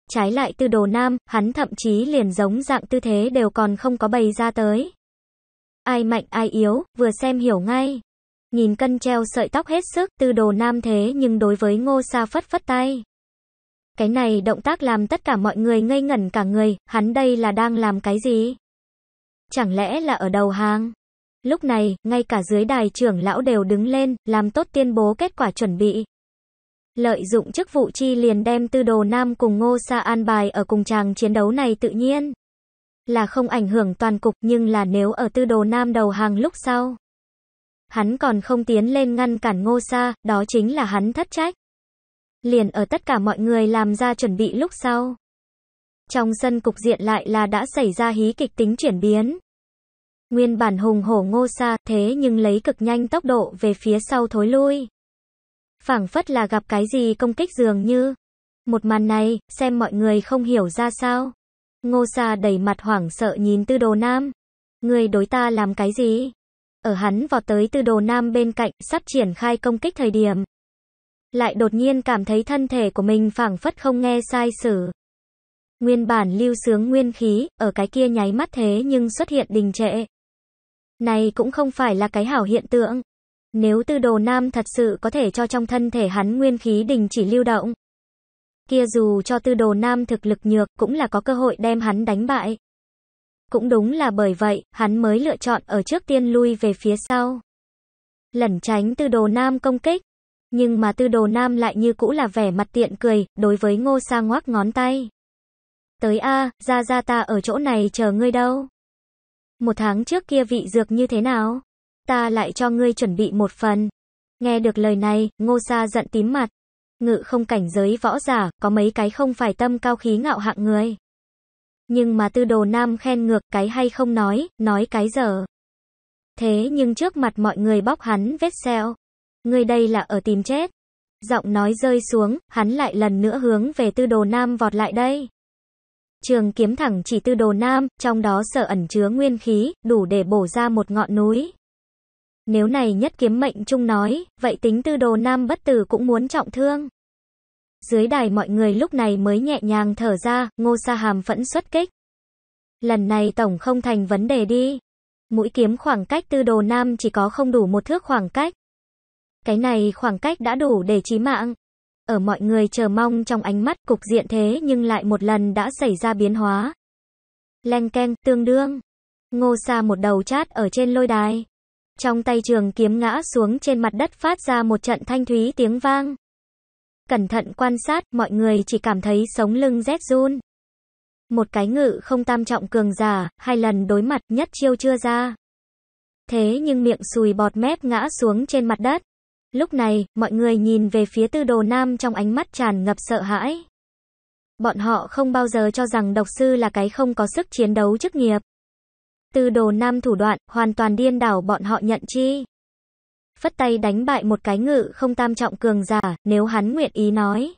Trái lại từ đồ nam, hắn thậm chí liền giống dạng tư thế đều còn không có bày ra tới. Ai mạnh ai yếu, vừa xem hiểu ngay. Nhìn cân treo sợi tóc hết sức, tư đồ nam thế nhưng đối với ngô sa phất phất tay. Cái này động tác làm tất cả mọi người ngây ngẩn cả người, hắn đây là đang làm cái gì? Chẳng lẽ là ở đầu hàng? Lúc này, ngay cả dưới đài trưởng lão đều đứng lên, làm tốt tuyên bố kết quả chuẩn bị. Lợi dụng chức vụ chi liền đem tư đồ nam cùng ngô sa an bài ở cùng chàng chiến đấu này tự nhiên là không ảnh hưởng toàn cục nhưng là nếu ở tư đồ nam đầu hàng lúc sau. Hắn còn không tiến lên ngăn cản ngô Sa đó chính là hắn thất trách. Liền ở tất cả mọi người làm ra chuẩn bị lúc sau. Trong sân cục diện lại là đã xảy ra hí kịch tính chuyển biến. Nguyên bản hùng hổ ngô Sa thế nhưng lấy cực nhanh tốc độ về phía sau thối lui. phảng phất là gặp cái gì công kích dường như. Một màn này, xem mọi người không hiểu ra sao. Ngô Sa đầy mặt hoảng sợ nhìn tư đồ nam. Người đối ta làm cái gì? Ở hắn vọt tới tư đồ nam bên cạnh, sắp triển khai công kích thời điểm. Lại đột nhiên cảm thấy thân thể của mình phảng phất không nghe sai sử. Nguyên bản lưu sướng nguyên khí, ở cái kia nháy mắt thế nhưng xuất hiện đình trệ. Này cũng không phải là cái hảo hiện tượng. Nếu tư đồ nam thật sự có thể cho trong thân thể hắn nguyên khí đình chỉ lưu động, Kia dù cho tư đồ nam thực lực nhược, cũng là có cơ hội đem hắn đánh bại. Cũng đúng là bởi vậy, hắn mới lựa chọn ở trước tiên lui về phía sau. Lẩn tránh tư đồ nam công kích. Nhưng mà tư đồ nam lại như cũ là vẻ mặt tiện cười, đối với ngô sa ngoác ngón tay. Tới a à, ra ra ta ở chỗ này chờ ngươi đâu. Một tháng trước kia vị dược như thế nào? Ta lại cho ngươi chuẩn bị một phần. Nghe được lời này, ngô sa giận tím mặt ngự không cảnh giới võ giả, có mấy cái không phải tâm cao khí ngạo hạng người. Nhưng mà tư đồ nam khen ngược cái hay không nói, nói cái dở. Thế nhưng trước mặt mọi người bóc hắn vết xeo. Người đây là ở tìm chết. Giọng nói rơi xuống, hắn lại lần nữa hướng về tư đồ nam vọt lại đây. Trường kiếm thẳng chỉ tư đồ nam, trong đó sở ẩn chứa nguyên khí, đủ để bổ ra một ngọn núi. Nếu này nhất kiếm mệnh chung nói, vậy tính tư đồ nam bất tử cũng muốn trọng thương. Dưới đài mọi người lúc này mới nhẹ nhàng thở ra, ngô sa hàm phẫn xuất kích. Lần này tổng không thành vấn đề đi. Mũi kiếm khoảng cách tư đồ nam chỉ có không đủ một thước khoảng cách. Cái này khoảng cách đã đủ để chí mạng. Ở mọi người chờ mong trong ánh mắt cục diện thế nhưng lại một lần đã xảy ra biến hóa. Leng keng, tương đương. Ngô Sa một đầu chát ở trên lôi đài. Trong tay trường kiếm ngã xuống trên mặt đất phát ra một trận thanh thúy tiếng vang. Cẩn thận quan sát, mọi người chỉ cảm thấy sống lưng rét run. Một cái ngự không tam trọng cường giả, hai lần đối mặt nhất chiêu chưa ra. Thế nhưng miệng sùi bọt mép ngã xuống trên mặt đất. Lúc này, mọi người nhìn về phía tư đồ nam trong ánh mắt tràn ngập sợ hãi. Bọn họ không bao giờ cho rằng độc sư là cái không có sức chiến đấu chức nghiệp tư đồ nam thủ đoạn, hoàn toàn điên đảo bọn họ nhận chi. Phất tay đánh bại một cái ngự không tam trọng cường giả, nếu hắn nguyện ý nói.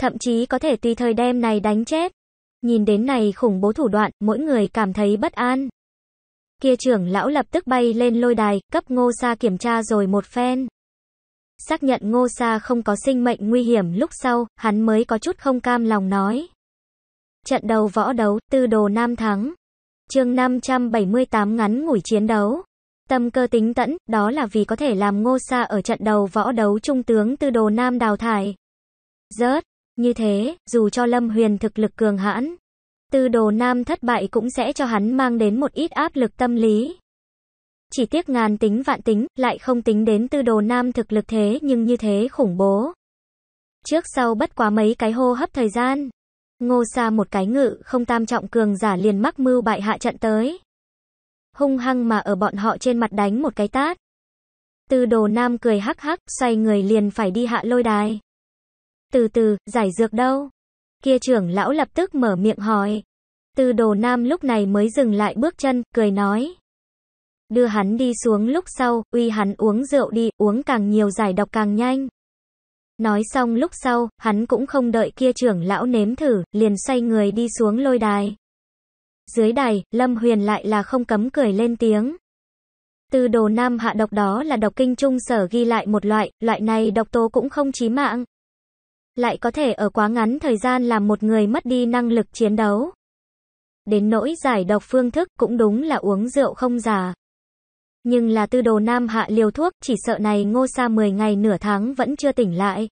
Thậm chí có thể tùy thời đem này đánh chết. Nhìn đến này khủng bố thủ đoạn, mỗi người cảm thấy bất an. Kia trưởng lão lập tức bay lên lôi đài, cấp ngô sa kiểm tra rồi một phen. Xác nhận ngô sa không có sinh mệnh nguy hiểm lúc sau, hắn mới có chút không cam lòng nói. Trận đầu võ đấu, tư đồ nam thắng chương 578 ngắn ngủi chiến đấu. Tâm cơ tính tẫn, đó là vì có thể làm ngô xa ở trận đầu võ đấu trung tướng tư đồ nam đào thải. Rớt, như thế, dù cho Lâm Huyền thực lực cường hãn, tư đồ nam thất bại cũng sẽ cho hắn mang đến một ít áp lực tâm lý. Chỉ tiếc ngàn tính vạn tính, lại không tính đến tư đồ nam thực lực thế nhưng như thế khủng bố. Trước sau bất quá mấy cái hô hấp thời gian, Ngô Sa một cái ngự không tam trọng cường giả liền mắc mưu bại hạ trận tới. Hung hăng mà ở bọn họ trên mặt đánh một cái tát. Từ đồ nam cười hắc hắc, xoay người liền phải đi hạ lôi đài. Từ từ, giải dược đâu? Kia trưởng lão lập tức mở miệng hỏi. Từ đồ nam lúc này mới dừng lại bước chân, cười nói. Đưa hắn đi xuống lúc sau, uy hắn uống rượu đi, uống càng nhiều giải độc càng nhanh. Nói xong lúc sau, hắn cũng không đợi kia trưởng lão nếm thử, liền xoay người đi xuống lôi đài. Dưới đài, Lâm Huyền lại là không cấm cười lên tiếng. Từ đồ nam hạ độc đó là độc kinh trung sở ghi lại một loại, loại này độc tố cũng không chí mạng. Lại có thể ở quá ngắn thời gian làm một người mất đi năng lực chiến đấu. Đến nỗi giải độc phương thức cũng đúng là uống rượu không già. Nhưng là tư đồ nam hạ liều thuốc, chỉ sợ này ngô sa 10 ngày nửa tháng vẫn chưa tỉnh lại.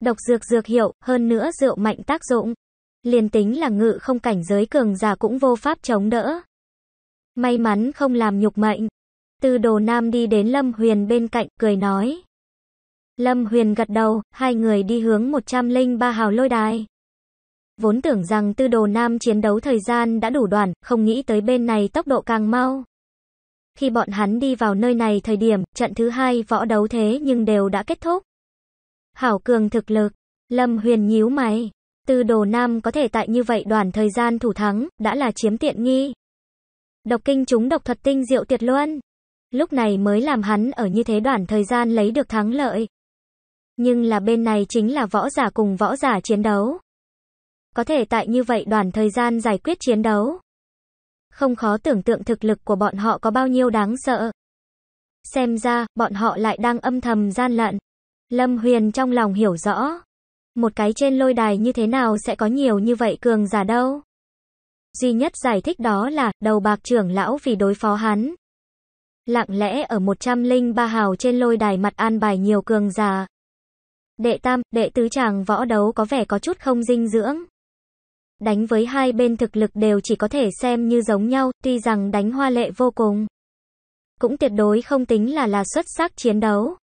Độc dược dược hiệu, hơn nữa rượu mạnh tác dụng. Liền tính là ngự không cảnh giới cường giả cũng vô pháp chống đỡ. May mắn không làm nhục mệnh. Tư đồ nam đi đến Lâm Huyền bên cạnh, cười nói. Lâm Huyền gật đầu, hai người đi hướng 103 hào lôi đài. Vốn tưởng rằng tư đồ nam chiến đấu thời gian đã đủ đoàn, không nghĩ tới bên này tốc độ càng mau. Khi bọn hắn đi vào nơi này thời điểm, trận thứ hai võ đấu thế nhưng đều đã kết thúc. Hảo cường thực lực, Lâm Huyền nhíu mày. Từ đồ nam có thể tại như vậy đoàn thời gian thủ thắng, đã là chiếm tiện nghi. Độc kinh chúng độc thuật tinh diệu tuyệt luân. Lúc này mới làm hắn ở như thế đoàn thời gian lấy được thắng lợi. Nhưng là bên này chính là võ giả cùng võ giả chiến đấu. Có thể tại như vậy đoàn thời gian giải quyết chiến đấu không khó tưởng tượng thực lực của bọn họ có bao nhiêu đáng sợ. Xem ra, bọn họ lại đang âm thầm gian lận. Lâm Huyền trong lòng hiểu rõ. Một cái trên lôi đài như thế nào sẽ có nhiều như vậy cường giả đâu. Duy nhất giải thích đó là, đầu bạc trưởng lão vì đối phó hắn. Lặng lẽ ở 103 hào trên lôi đài mặt an bài nhiều cường giả. Đệ tam, đệ tứ chàng võ đấu có vẻ có chút không dinh dưỡng đánh với hai bên thực lực đều chỉ có thể xem như giống nhau, tuy rằng đánh hoa lệ vô cùng. Cũng tuyệt đối không tính là là xuất sắc chiến đấu.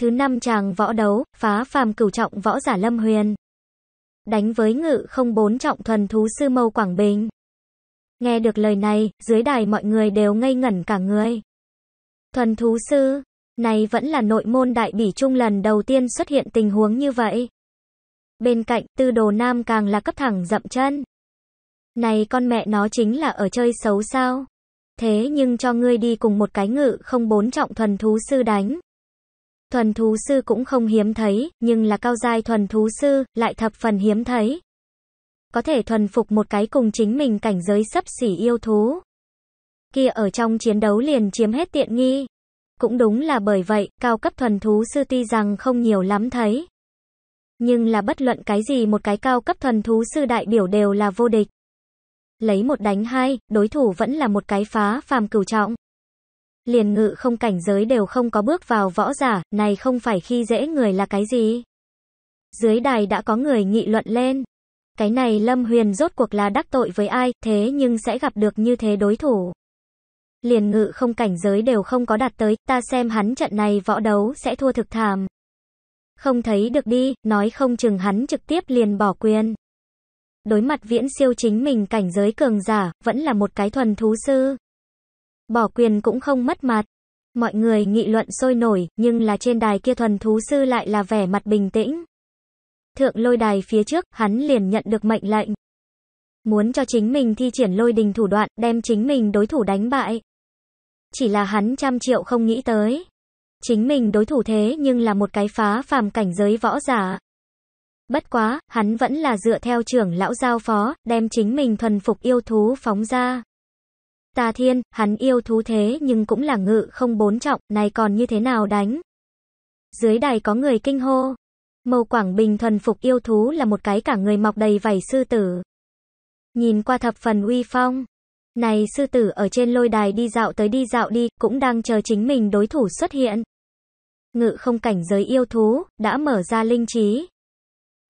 Thứ năm chàng võ đấu, phá phàm cửu trọng võ giả Lâm Huyền. Đánh với ngự không bốn trọng thuần thú sư mâu Quảng Bình. Nghe được lời này, dưới đài mọi người đều ngây ngẩn cả người. Thuần thú sư, này vẫn là nội môn đại bỉ trung lần đầu tiên xuất hiện tình huống như vậy. Bên cạnh, tư đồ nam càng là cấp thẳng dậm chân. Này con mẹ nó chính là ở chơi xấu sao? Thế nhưng cho ngươi đi cùng một cái ngự không bốn trọng thuần thú sư đánh. Thuần thú sư cũng không hiếm thấy, nhưng là cao giai thuần thú sư, lại thập phần hiếm thấy. Có thể thuần phục một cái cùng chính mình cảnh giới sấp xỉ yêu thú. Kia ở trong chiến đấu liền chiếm hết tiện nghi. Cũng đúng là bởi vậy, cao cấp thuần thú sư ti rằng không nhiều lắm thấy. Nhưng là bất luận cái gì một cái cao cấp thần thú sư đại biểu đều là vô địch. Lấy một đánh hai, đối thủ vẫn là một cái phá phàm cửu trọng. Liền ngự không cảnh giới đều không có bước vào võ giả, này không phải khi dễ người là cái gì. Dưới đài đã có người nghị luận lên. Cái này Lâm Huyền rốt cuộc là đắc tội với ai, thế nhưng sẽ gặp được như thế đối thủ. Liền ngự không cảnh giới đều không có đạt tới, ta xem hắn trận này võ đấu sẽ thua thực thảm. Không thấy được đi, nói không chừng hắn trực tiếp liền bỏ quyền. Đối mặt viễn siêu chính mình cảnh giới cường giả, vẫn là một cái thuần thú sư. Bỏ quyền cũng không mất mặt. Mọi người nghị luận sôi nổi, nhưng là trên đài kia thuần thú sư lại là vẻ mặt bình tĩnh. Thượng lôi đài phía trước, hắn liền nhận được mệnh lệnh. Muốn cho chính mình thi triển lôi đình thủ đoạn, đem chính mình đối thủ đánh bại. Chỉ là hắn trăm triệu không nghĩ tới chính mình đối thủ thế nhưng là một cái phá phàm cảnh giới võ giả. Bất quá, hắn vẫn là dựa theo trưởng lão giao phó, đem chính mình thuần phục yêu thú phóng ra. Tà thiên, hắn yêu thú thế nhưng cũng là ngự không bốn trọng, này còn như thế nào đánh? Dưới đài có người kinh hô. Mâu Quảng Bình thuần phục yêu thú là một cái cả người mọc đầy vảy sư tử. Nhìn qua thập phần uy phong. Này sư tử ở trên lôi đài đi dạo tới đi dạo đi, cũng đang chờ chính mình đối thủ xuất hiện ngự không cảnh giới yêu thú, đã mở ra linh trí.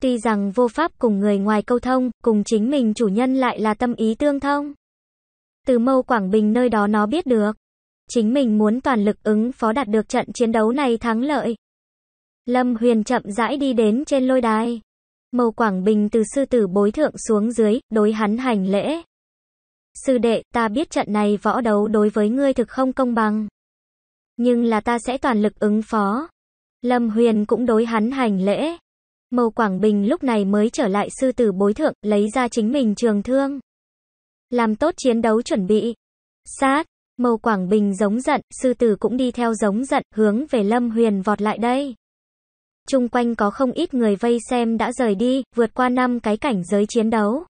Tuy rằng vô pháp cùng người ngoài câu thông, cùng chính mình chủ nhân lại là tâm ý tương thông. Từ mâu Quảng Bình nơi đó nó biết được. Chính mình muốn toàn lực ứng phó đạt được trận chiến đấu này thắng lợi. Lâm Huyền chậm rãi đi đến trên lôi đài. Mâu Quảng Bình từ sư tử bối thượng xuống dưới, đối hắn hành lễ. Sư đệ, ta biết trận này võ đấu đối với ngươi thực không công bằng nhưng là ta sẽ toàn lực ứng phó. Lâm Huyền cũng đối hắn hành lễ. Mâu Quảng Bình lúc này mới trở lại sư tử bối thượng, lấy ra chính mình trường thương. Làm tốt chiến đấu chuẩn bị. Sát, Mâu Quảng Bình giống giận, sư tử cũng đi theo giống giận, hướng về Lâm Huyền vọt lại đây. Trung quanh có không ít người vây xem đã rời đi, vượt qua năm cái cảnh giới chiến đấu.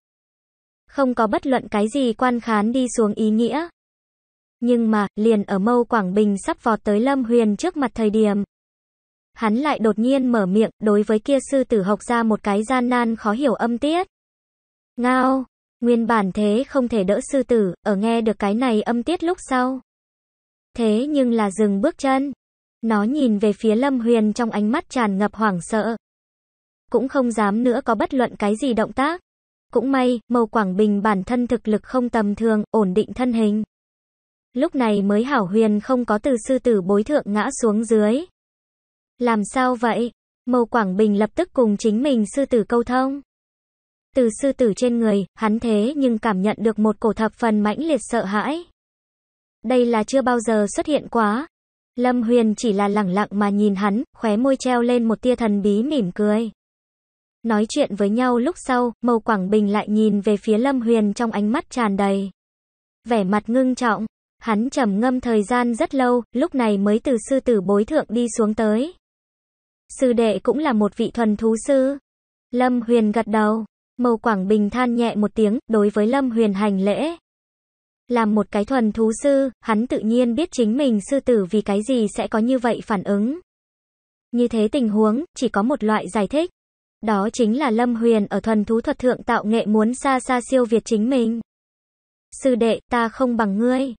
Không có bất luận cái gì quan khán đi xuống ý nghĩa. Nhưng mà, liền ở mâu Quảng Bình sắp vọt tới Lâm Huyền trước mặt thời điểm. Hắn lại đột nhiên mở miệng, đối với kia sư tử học ra một cái gian nan khó hiểu âm tiết. Ngao, nguyên bản thế không thể đỡ sư tử, ở nghe được cái này âm tiết lúc sau. Thế nhưng là dừng bước chân. Nó nhìn về phía Lâm Huyền trong ánh mắt tràn ngập hoảng sợ. Cũng không dám nữa có bất luận cái gì động tác. Cũng may, Mâu Quảng Bình bản thân thực lực không tầm thường, ổn định thân hình. Lúc này mới hảo huyền không có từ sư tử bối thượng ngã xuống dưới. Làm sao vậy? mầu Quảng Bình lập tức cùng chính mình sư tử câu thông. Từ sư tử trên người, hắn thế nhưng cảm nhận được một cổ thập phần mãnh liệt sợ hãi. Đây là chưa bao giờ xuất hiện quá. Lâm Huyền chỉ là lẳng lặng mà nhìn hắn, khóe môi treo lên một tia thần bí mỉm cười. Nói chuyện với nhau lúc sau, mầu Quảng Bình lại nhìn về phía Lâm Huyền trong ánh mắt tràn đầy. Vẻ mặt ngưng trọng, Hắn trầm ngâm thời gian rất lâu, lúc này mới từ sư tử bối thượng đi xuống tới. Sư đệ cũng là một vị thuần thú sư. Lâm Huyền gật đầu. Mâu Quảng Bình than nhẹ một tiếng, đối với Lâm Huyền hành lễ. Làm một cái thuần thú sư, hắn tự nhiên biết chính mình sư tử vì cái gì sẽ có như vậy phản ứng. Như thế tình huống, chỉ có một loại giải thích. Đó chính là Lâm Huyền ở thuần thú thuật thượng tạo nghệ muốn xa xa siêu việt chính mình. Sư đệ, ta không bằng ngươi.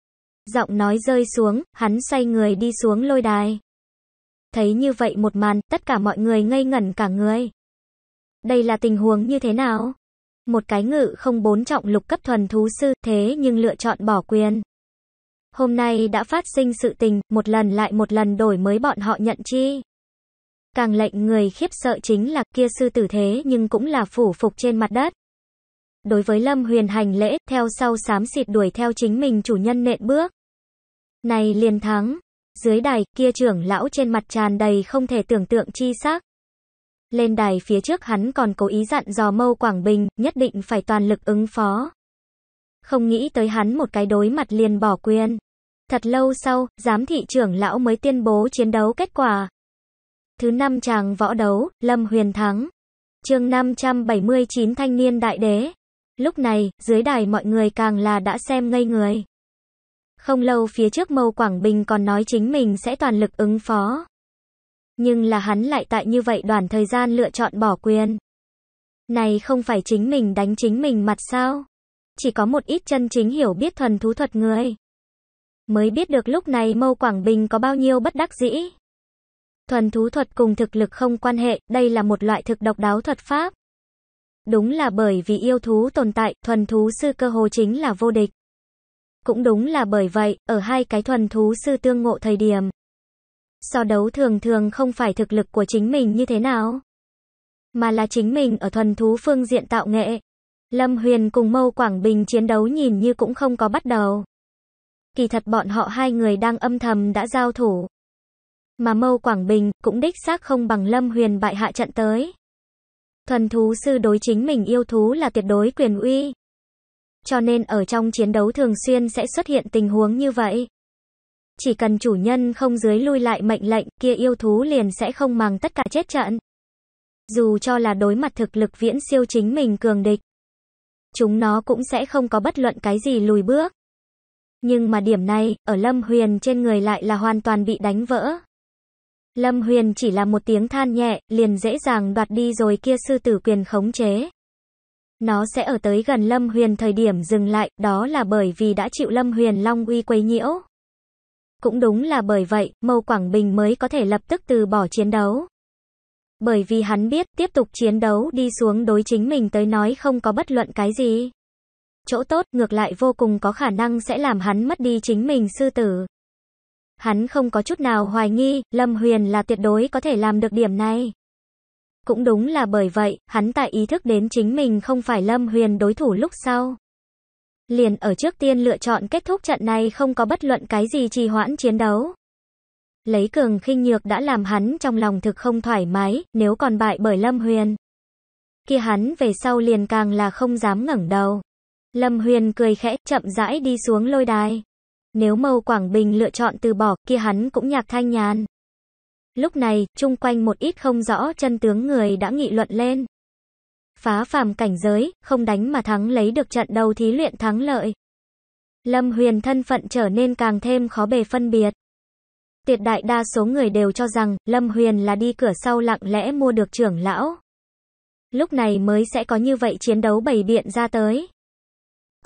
Giọng nói rơi xuống, hắn xoay người đi xuống lôi đài. Thấy như vậy một màn, tất cả mọi người ngây ngẩn cả người. Đây là tình huống như thế nào? Một cái ngự không bốn trọng lục cấp thuần thú sư, thế nhưng lựa chọn bỏ quyền. Hôm nay đã phát sinh sự tình, một lần lại một lần đổi mới bọn họ nhận chi. Càng lệnh người khiếp sợ chính là kia sư tử thế nhưng cũng là phủ phục trên mặt đất. Đối với Lâm Huyền hành lễ, theo sau xám xịt đuổi theo chính mình chủ nhân nện bước. Này liền thắng. Dưới đài, kia trưởng lão trên mặt tràn đầy không thể tưởng tượng chi sắc. Lên đài phía trước hắn còn cố ý dặn dò mâu Quảng Bình, nhất định phải toàn lực ứng phó. Không nghĩ tới hắn một cái đối mặt liền bỏ quyền. Thật lâu sau, giám thị trưởng lão mới tuyên bố chiến đấu kết quả. Thứ năm chàng võ đấu, Lâm Huyền thắng. mươi 579 Thanh niên đại đế. Lúc này, dưới đài mọi người càng là đã xem ngây người. Không lâu phía trước Mâu Quảng Bình còn nói chính mình sẽ toàn lực ứng phó. Nhưng là hắn lại tại như vậy đoàn thời gian lựa chọn bỏ quyền. Này không phải chính mình đánh chính mình mặt sao? Chỉ có một ít chân chính hiểu biết thần thú thuật người. Mới biết được lúc này Mâu Quảng Bình có bao nhiêu bất đắc dĩ. Thuần thú thuật cùng thực lực không quan hệ, đây là một loại thực độc đáo thuật pháp. Đúng là bởi vì yêu thú tồn tại, thuần thú sư cơ hồ chính là vô địch. Cũng đúng là bởi vậy, ở hai cái thuần thú sư tương ngộ thời điểm. So đấu thường thường không phải thực lực của chính mình như thế nào, mà là chính mình ở thuần thú phương diện tạo nghệ. Lâm Huyền cùng Mâu Quảng Bình chiến đấu nhìn như cũng không có bắt đầu. Kỳ thật bọn họ hai người đang âm thầm đã giao thủ. Mà Mâu Quảng Bình cũng đích xác không bằng Lâm Huyền bại hạ trận tới thuần thú sư đối chính mình yêu thú là tuyệt đối quyền uy. Cho nên ở trong chiến đấu thường xuyên sẽ xuất hiện tình huống như vậy. Chỉ cần chủ nhân không dưới lui lại mệnh lệnh, kia yêu thú liền sẽ không mang tất cả chết trận. Dù cho là đối mặt thực lực viễn siêu chính mình cường địch, chúng nó cũng sẽ không có bất luận cái gì lùi bước. Nhưng mà điểm này, ở Lâm Huyền trên người lại là hoàn toàn bị đánh vỡ. Lâm Huyền chỉ là một tiếng than nhẹ, liền dễ dàng đoạt đi rồi kia sư tử quyền khống chế. Nó sẽ ở tới gần Lâm Huyền thời điểm dừng lại, đó là bởi vì đã chịu Lâm Huyền Long uy quấy nhiễu. Cũng đúng là bởi vậy, Mâu Quảng Bình mới có thể lập tức từ bỏ chiến đấu. Bởi vì hắn biết tiếp tục chiến đấu đi xuống đối chính mình tới nói không có bất luận cái gì. Chỗ tốt ngược lại vô cùng có khả năng sẽ làm hắn mất đi chính mình sư tử. Hắn không có chút nào hoài nghi, Lâm Huyền là tuyệt đối có thể làm được điểm này. Cũng đúng là bởi vậy, hắn tại ý thức đến chính mình không phải Lâm Huyền đối thủ lúc sau. Liền ở trước tiên lựa chọn kết thúc trận này không có bất luận cái gì trì hoãn chiến đấu. Lấy cường khinh nhược đã làm hắn trong lòng thực không thoải mái, nếu còn bại bởi Lâm Huyền. Kia hắn về sau liền càng là không dám ngẩng đầu. Lâm Huyền cười khẽ, chậm rãi đi xuống lôi đài. Nếu Mâu Quảng Bình lựa chọn từ bỏ, kia hắn cũng nhạc thanh nhàn. Lúc này, chung quanh một ít không rõ chân tướng người đã nghị luận lên. Phá phàm cảnh giới, không đánh mà thắng lấy được trận đầu thí luyện thắng lợi. Lâm Huyền thân phận trở nên càng thêm khó bề phân biệt. Tuyệt đại đa số người đều cho rằng Lâm Huyền là đi cửa sau lặng lẽ mua được trưởng lão. Lúc này mới sẽ có như vậy chiến đấu bày biện ra tới.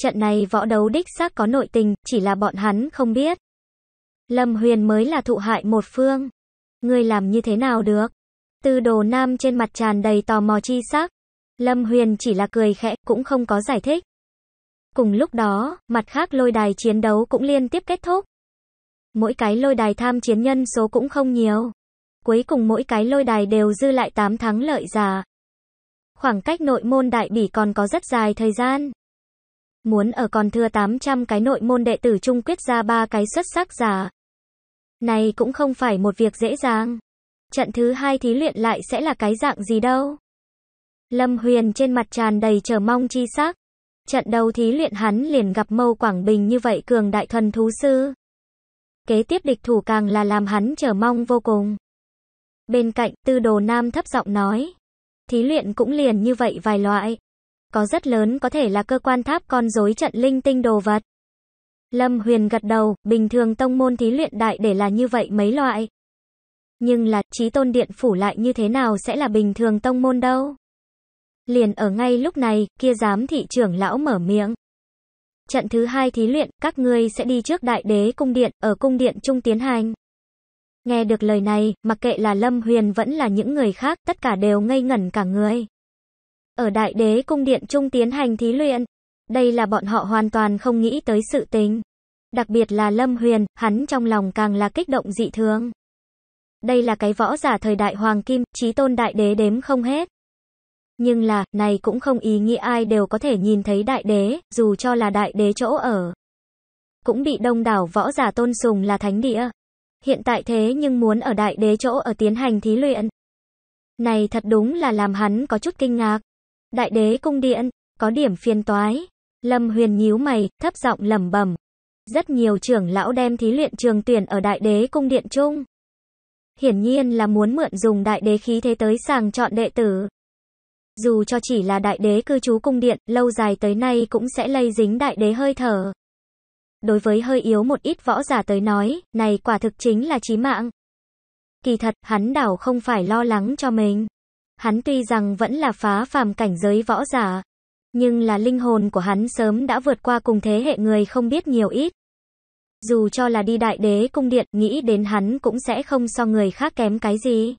Trận này võ đấu đích xác có nội tình, chỉ là bọn hắn không biết. Lâm Huyền mới là thụ hại một phương. người làm như thế nào được? Từ đồ nam trên mặt tràn đầy tò mò chi sắc. Lâm Huyền chỉ là cười khẽ, cũng không có giải thích. Cùng lúc đó, mặt khác lôi đài chiến đấu cũng liên tiếp kết thúc. Mỗi cái lôi đài tham chiến nhân số cũng không nhiều. Cuối cùng mỗi cái lôi đài đều dư lại 8 thắng lợi già Khoảng cách nội môn đại bỉ còn có rất dài thời gian muốn ở còn thừa 800 cái nội môn đệ tử chung quyết ra ba cái xuất sắc giả. Này cũng không phải một việc dễ dàng. Trận thứ hai thí luyện lại sẽ là cái dạng gì đâu. Lâm Huyền trên mặt tràn đầy chờ mong chi sắc. Trận đầu thí luyện hắn liền gặp Mâu Quảng Bình như vậy cường đại thuần thú sư. Kế tiếp địch thủ càng là làm hắn chờ mong vô cùng. Bên cạnh, Tư Đồ Nam thấp giọng nói. Thí luyện cũng liền như vậy vài loại. Có rất lớn có thể là cơ quan tháp con rối trận linh tinh đồ vật. Lâm Huyền gật đầu, bình thường tông môn thí luyện đại để là như vậy mấy loại. Nhưng là, trí tôn điện phủ lại như thế nào sẽ là bình thường tông môn đâu? Liền ở ngay lúc này, kia giám thị trưởng lão mở miệng. Trận thứ hai thí luyện, các ngươi sẽ đi trước đại đế cung điện, ở cung điện trung tiến hành. Nghe được lời này, mặc kệ là Lâm Huyền vẫn là những người khác, tất cả đều ngây ngẩn cả người ở Đại Đế Cung Điện Trung tiến hành thí luyện. Đây là bọn họ hoàn toàn không nghĩ tới sự tình. Đặc biệt là Lâm Huyền, hắn trong lòng càng là kích động dị thường. Đây là cái võ giả thời đại Hoàng Kim, chí tôn Đại Đế đếm không hết. Nhưng là, này cũng không ý nghĩa ai đều có thể nhìn thấy Đại Đế, dù cho là Đại Đế chỗ ở. Cũng bị đông đảo võ giả tôn sùng là thánh địa. Hiện tại thế nhưng muốn ở Đại Đế chỗ ở tiến hành thí luyện. Này thật đúng là làm hắn có chút kinh ngạc. Đại đế cung điện, có điểm phiền toái. Lâm Huyền nhíu mày, thấp giọng lẩm bẩm. Rất nhiều trưởng lão đem thí luyện trường tuyển ở đại đế cung điện chung. Hiển nhiên là muốn mượn dùng đại đế khí thế tới sàng chọn đệ tử. Dù cho chỉ là đại đế cư trú cung điện, lâu dài tới nay cũng sẽ lây dính đại đế hơi thở. Đối với hơi yếu một ít võ giả tới nói, này quả thực chính là chí mạng. Kỳ thật, hắn đảo không phải lo lắng cho mình Hắn tuy rằng vẫn là phá phàm cảnh giới võ giả, nhưng là linh hồn của hắn sớm đã vượt qua cùng thế hệ người không biết nhiều ít. Dù cho là đi đại đế cung điện, nghĩ đến hắn cũng sẽ không so người khác kém cái gì.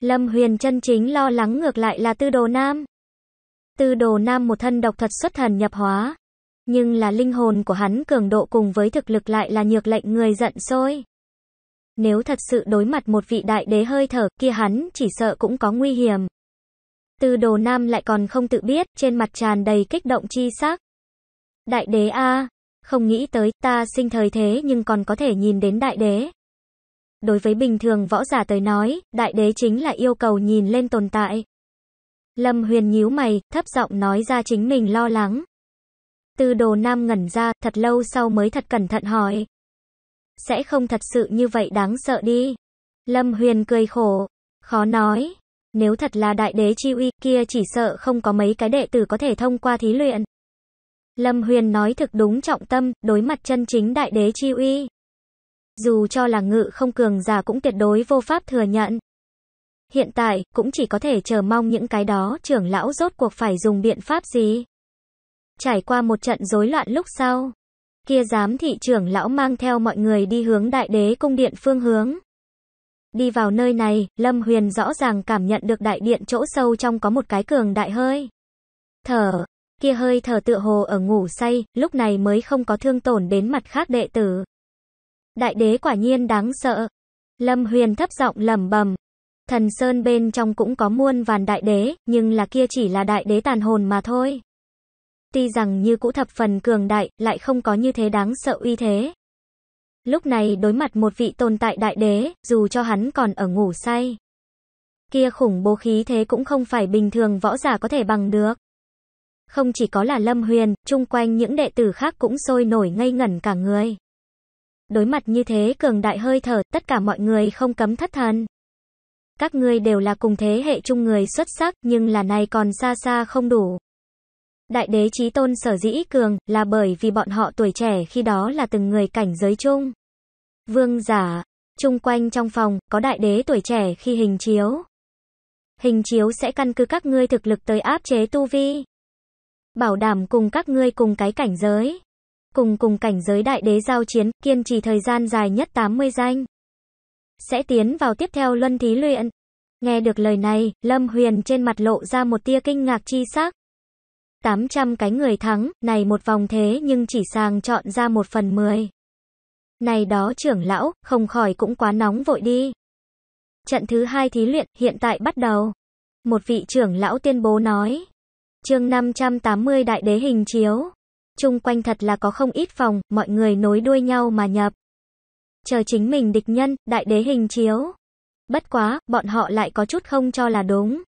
Lâm Huyền chân chính lo lắng ngược lại là Tư Đồ Nam. Tư Đồ Nam một thân độc thuật xuất thần nhập hóa, nhưng là linh hồn của hắn cường độ cùng với thực lực lại là nhược lệnh người giận sôi. Nếu thật sự đối mặt một vị đại đế hơi thở kia hắn chỉ sợ cũng có nguy hiểm. Từ đồ nam lại còn không tự biết, trên mặt tràn đầy kích động chi sắc. Đại đế a không nghĩ tới ta sinh thời thế nhưng còn có thể nhìn đến đại đế. Đối với bình thường võ giả tới nói, đại đế chính là yêu cầu nhìn lên tồn tại. Lâm huyền nhíu mày, thấp giọng nói ra chính mình lo lắng. Từ đồ nam ngẩn ra, thật lâu sau mới thật cẩn thận hỏi, sẽ không thật sự như vậy đáng sợ đi. Lâm Huyền cười khổ, khó nói. Nếu thật là đại đế chi uy kia chỉ sợ không có mấy cái đệ tử có thể thông qua thí luyện. Lâm Huyền nói thực đúng trọng tâm, đối mặt chân chính đại đế chi uy. Dù cho là ngự không cường giả cũng tuyệt đối vô pháp thừa nhận. Hiện tại, cũng chỉ có thể chờ mong những cái đó trưởng lão rốt cuộc phải dùng biện pháp gì. Trải qua một trận rối loạn lúc sau, Kia giám thị trưởng lão mang theo mọi người đi hướng đại đế cung điện phương hướng. Đi vào nơi này, Lâm Huyền rõ ràng cảm nhận được đại điện chỗ sâu trong có một cái cường đại hơi. Thở, kia hơi thở tựa hồ ở ngủ say, lúc này mới không có thương tổn đến mặt khác đệ tử. Đại đế quả nhiên đáng sợ. Lâm Huyền thấp giọng lẩm bẩm. Thần Sơn bên trong cũng có muôn vàn đại đế, nhưng là kia chỉ là đại đế tàn hồn mà thôi tuy rằng như cũ thập phần cường đại, lại không có như thế đáng sợ uy thế. Lúc này đối mặt một vị tồn tại đại đế, dù cho hắn còn ở ngủ say. Kia khủng bố khí thế cũng không phải bình thường võ giả có thể bằng được. Không chỉ có là Lâm Huyền, chung quanh những đệ tử khác cũng sôi nổi ngây ngẩn cả người. Đối mặt như thế cường đại hơi thở, tất cả mọi người không cấm thất thần. Các ngươi đều là cùng thế hệ chung người xuất sắc, nhưng là này còn xa xa không đủ. Đại đế trí tôn sở dĩ cường là bởi vì bọn họ tuổi trẻ khi đó là từng người cảnh giới chung. Vương giả, chung quanh trong phòng có đại đế tuổi trẻ khi hình chiếu. Hình chiếu sẽ căn cứ các ngươi thực lực tới áp chế tu vi. Bảo đảm cùng các ngươi cùng cái cảnh giới. Cùng cùng cảnh giới đại đế giao chiến, kiên trì thời gian dài nhất 80 danh. Sẽ tiến vào tiếp theo luân thí luyện. Nghe được lời này, Lâm Huyền trên mặt lộ ra một tia kinh ngạc chi sắc. 800 cái người thắng, này một vòng thế nhưng chỉ sang chọn ra một phần 10. Này đó trưởng lão, không khỏi cũng quá nóng vội đi. Trận thứ hai thí luyện, hiện tại bắt đầu. Một vị trưởng lão tuyên bố nói. chương 580 đại đế hình chiếu. chung quanh thật là có không ít phòng, mọi người nối đuôi nhau mà nhập. Chờ chính mình địch nhân, đại đế hình chiếu. Bất quá, bọn họ lại có chút không cho là đúng.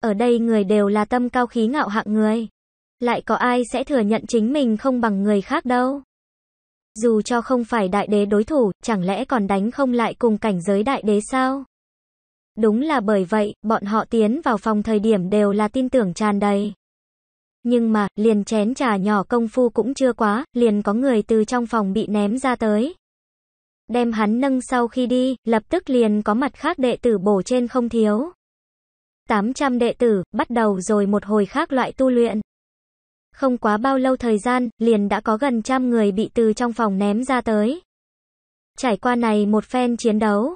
Ở đây người đều là tâm cao khí ngạo hạng người. Lại có ai sẽ thừa nhận chính mình không bằng người khác đâu. Dù cho không phải đại đế đối thủ, chẳng lẽ còn đánh không lại cùng cảnh giới đại đế sao? Đúng là bởi vậy, bọn họ tiến vào phòng thời điểm đều là tin tưởng tràn đầy. Nhưng mà, liền chén trà nhỏ công phu cũng chưa quá, liền có người từ trong phòng bị ném ra tới. Đem hắn nâng sau khi đi, lập tức liền có mặt khác đệ tử bổ trên không thiếu. 800 đệ tử, bắt đầu rồi một hồi khác loại tu luyện. Không quá bao lâu thời gian, liền đã có gần trăm người bị từ trong phòng ném ra tới. Trải qua này một phen chiến đấu,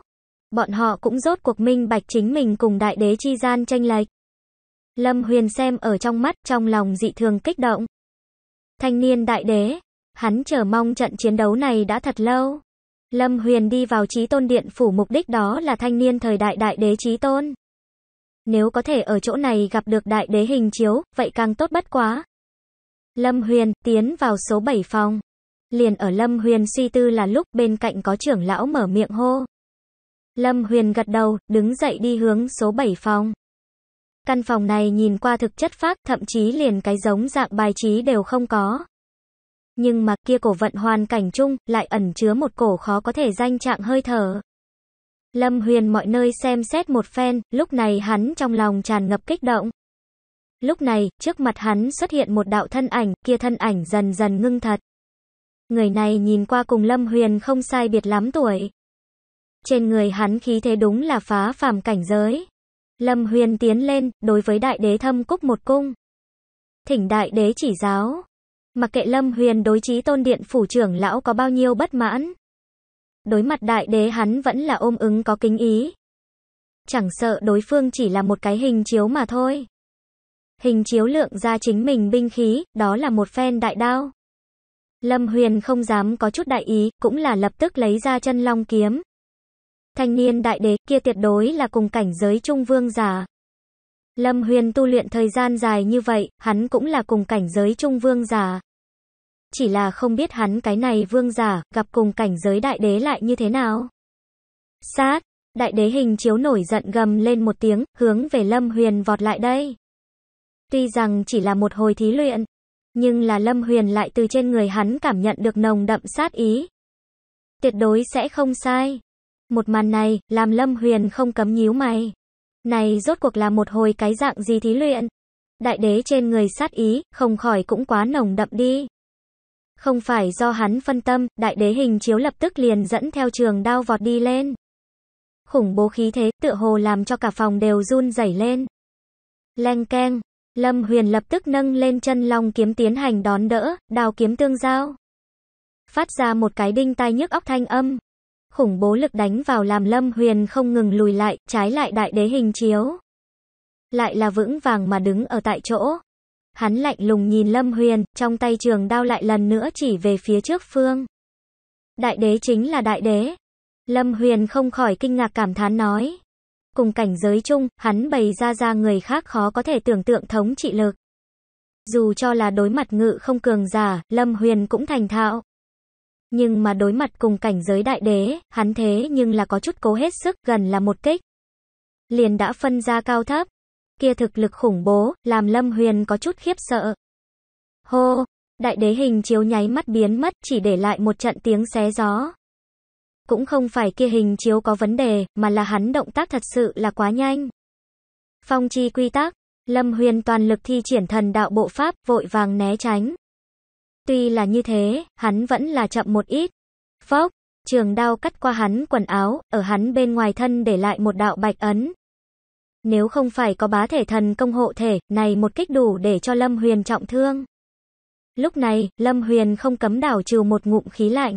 bọn họ cũng rốt cuộc minh bạch chính mình cùng đại đế chi gian tranh lệch. Lâm Huyền xem ở trong mắt, trong lòng dị thường kích động. Thanh niên đại đế, hắn chờ mong trận chiến đấu này đã thật lâu. Lâm Huyền đi vào trí tôn điện phủ mục đích đó là thanh niên thời đại đại đế trí tôn. Nếu có thể ở chỗ này gặp được đại đế hình chiếu, vậy càng tốt bất quá. Lâm Huyền, tiến vào số 7 phòng. Liền ở Lâm Huyền suy tư là lúc bên cạnh có trưởng lão mở miệng hô. Lâm Huyền gật đầu, đứng dậy đi hướng số 7 phòng. Căn phòng này nhìn qua thực chất phát thậm chí liền cái giống dạng bài trí đều không có. Nhưng mà kia cổ vận hoàn cảnh chung, lại ẩn chứa một cổ khó có thể danh trạng hơi thở. Lâm Huyền mọi nơi xem xét một phen, lúc này hắn trong lòng tràn ngập kích động. Lúc này, trước mặt hắn xuất hiện một đạo thân ảnh, kia thân ảnh dần dần ngưng thật. Người này nhìn qua cùng Lâm Huyền không sai biệt lắm tuổi. Trên người hắn khí thế đúng là phá phàm cảnh giới. Lâm Huyền tiến lên, đối với đại đế thâm cúc một cung. Thỉnh đại đế chỉ giáo. Mặc kệ Lâm Huyền đối trí tôn điện phủ trưởng lão có bao nhiêu bất mãn. Đối mặt đại đế hắn vẫn là ôm ứng có kính ý. Chẳng sợ đối phương chỉ là một cái hình chiếu mà thôi. Hình chiếu lượng ra chính mình binh khí, đó là một phen đại đao. Lâm Huyền không dám có chút đại ý, cũng là lập tức lấy ra chân long kiếm. Thanh niên đại đế kia tuyệt đối là cùng cảnh giới trung vương giả. Lâm Huyền tu luyện thời gian dài như vậy, hắn cũng là cùng cảnh giới trung vương giả chỉ là không biết hắn cái này vương giả, gặp cùng cảnh giới đại đế lại như thế nào. Sát, đại đế hình chiếu nổi giận gầm lên một tiếng, hướng về Lâm Huyền vọt lại đây. Tuy rằng chỉ là một hồi thí luyện, nhưng là Lâm Huyền lại từ trên người hắn cảm nhận được nồng đậm sát ý. Tuyệt đối sẽ không sai. Một màn này, làm Lâm Huyền không cấm nhíu mày. Này rốt cuộc là một hồi cái dạng gì thí luyện? Đại đế trên người sát ý, không khỏi cũng quá nồng đậm đi. Không phải do hắn phân tâm, đại đế hình chiếu lập tức liền dẫn theo trường đao vọt đi lên. Khủng bố khí thế, tựa hồ làm cho cả phòng đều run rẩy lên. Leng keng, Lâm Huyền lập tức nâng lên chân long kiếm tiến hành đón đỡ, đào kiếm tương giao. Phát ra một cái đinh tai nhức óc thanh âm. Khủng bố lực đánh vào làm Lâm Huyền không ngừng lùi lại, trái lại đại đế hình chiếu. Lại là vững vàng mà đứng ở tại chỗ. Hắn lạnh lùng nhìn Lâm Huyền, trong tay trường đao lại lần nữa chỉ về phía trước phương. Đại đế chính là đại đế. Lâm Huyền không khỏi kinh ngạc cảm thán nói. Cùng cảnh giới chung, hắn bày ra ra người khác khó có thể tưởng tượng thống trị lực. Dù cho là đối mặt ngự không cường giả, Lâm Huyền cũng thành thạo. Nhưng mà đối mặt cùng cảnh giới đại đế, hắn thế nhưng là có chút cố hết sức gần là một kích. Liền đã phân ra cao thấp kia thực lực khủng bố, làm Lâm Huyền có chút khiếp sợ. Hô, đại đế hình chiếu nháy mắt biến mất, chỉ để lại một trận tiếng xé gió. Cũng không phải kia hình chiếu có vấn đề, mà là hắn động tác thật sự là quá nhanh. Phong chi quy tắc, Lâm Huyền toàn lực thi triển thần đạo bộ pháp, vội vàng né tránh. Tuy là như thế, hắn vẫn là chậm một ít. Phốc, trường đao cắt qua hắn quần áo, ở hắn bên ngoài thân để lại một đạo bạch ấn, nếu không phải có bá thể thần công hộ thể, này một kích đủ để cho Lâm Huyền trọng thương. Lúc này, Lâm Huyền không cấm đảo trừ một ngụm khí lạnh.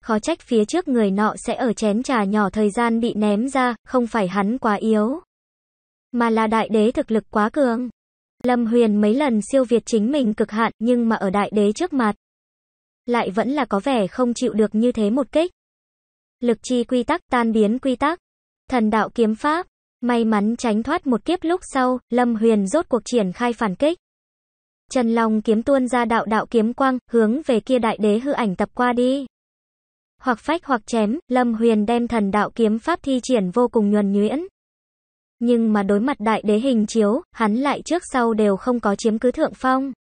Khó trách phía trước người nọ sẽ ở chén trà nhỏ thời gian bị ném ra, không phải hắn quá yếu. Mà là đại đế thực lực quá cường. Lâm Huyền mấy lần siêu việt chính mình cực hạn nhưng mà ở đại đế trước mặt. Lại vẫn là có vẻ không chịu được như thế một kích. Lực chi quy tắc tan biến quy tắc. Thần đạo kiếm pháp. May mắn tránh thoát một kiếp lúc sau, Lâm Huyền rốt cuộc triển khai phản kích. Trần Long kiếm tuôn ra đạo đạo kiếm quang, hướng về kia đại đế hư ảnh tập qua đi. Hoặc phách hoặc chém, Lâm Huyền đem thần đạo kiếm pháp thi triển vô cùng nhuần nhuyễn. Nhưng mà đối mặt đại đế hình chiếu, hắn lại trước sau đều không có chiếm cứ thượng phong.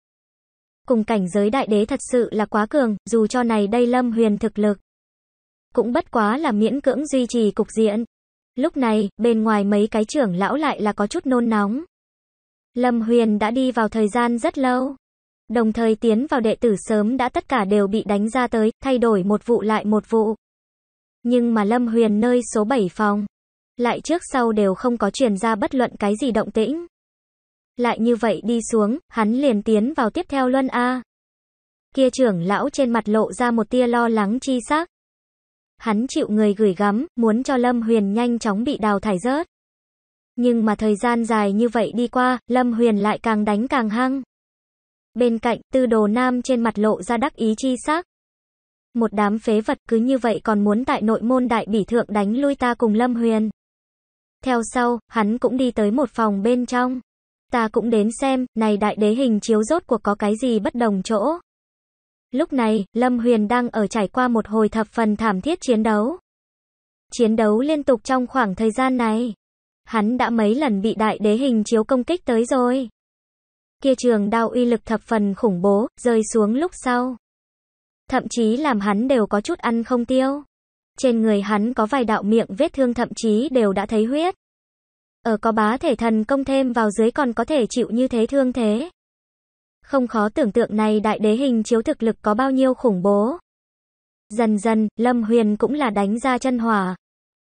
Cùng cảnh giới đại đế thật sự là quá cường, dù cho này đây Lâm Huyền thực lực. Cũng bất quá là miễn cưỡng duy trì cục diện. Lúc này, bên ngoài mấy cái trưởng lão lại là có chút nôn nóng. Lâm Huyền đã đi vào thời gian rất lâu. Đồng thời tiến vào đệ tử sớm đã tất cả đều bị đánh ra tới, thay đổi một vụ lại một vụ. Nhưng mà Lâm Huyền nơi số 7 phòng, lại trước sau đều không có truyền ra bất luận cái gì động tĩnh. Lại như vậy đi xuống, hắn liền tiến vào tiếp theo luân A. Kia trưởng lão trên mặt lộ ra một tia lo lắng chi sắc hắn chịu người gửi gắm, muốn cho Lâm Huyền nhanh chóng bị đào thải rớt. Nhưng mà thời gian dài như vậy đi qua, Lâm Huyền lại càng đánh càng hăng. Bên cạnh, tư đồ nam trên mặt lộ ra đắc ý chi sắc. Một đám phế vật cứ như vậy còn muốn tại nội môn đại bỉ thượng đánh lui ta cùng Lâm Huyền. Theo sau, hắn cũng đi tới một phòng bên trong. Ta cũng đến xem, này đại đế hình chiếu rốt cuộc có cái gì bất đồng chỗ. Lúc này, Lâm Huyền đang ở trải qua một hồi thập phần thảm thiết chiến đấu. Chiến đấu liên tục trong khoảng thời gian này. Hắn đã mấy lần bị đại đế hình chiếu công kích tới rồi. Kia trường đao uy lực thập phần khủng bố, rơi xuống lúc sau. Thậm chí làm hắn đều có chút ăn không tiêu. Trên người hắn có vài đạo miệng vết thương thậm chí đều đã thấy huyết. Ở ờ, có bá thể thần công thêm vào dưới còn có thể chịu như thế thương thế. Không khó tưởng tượng này đại đế hình chiếu thực lực có bao nhiêu khủng bố. Dần dần, Lâm Huyền cũng là đánh ra chân hỏa.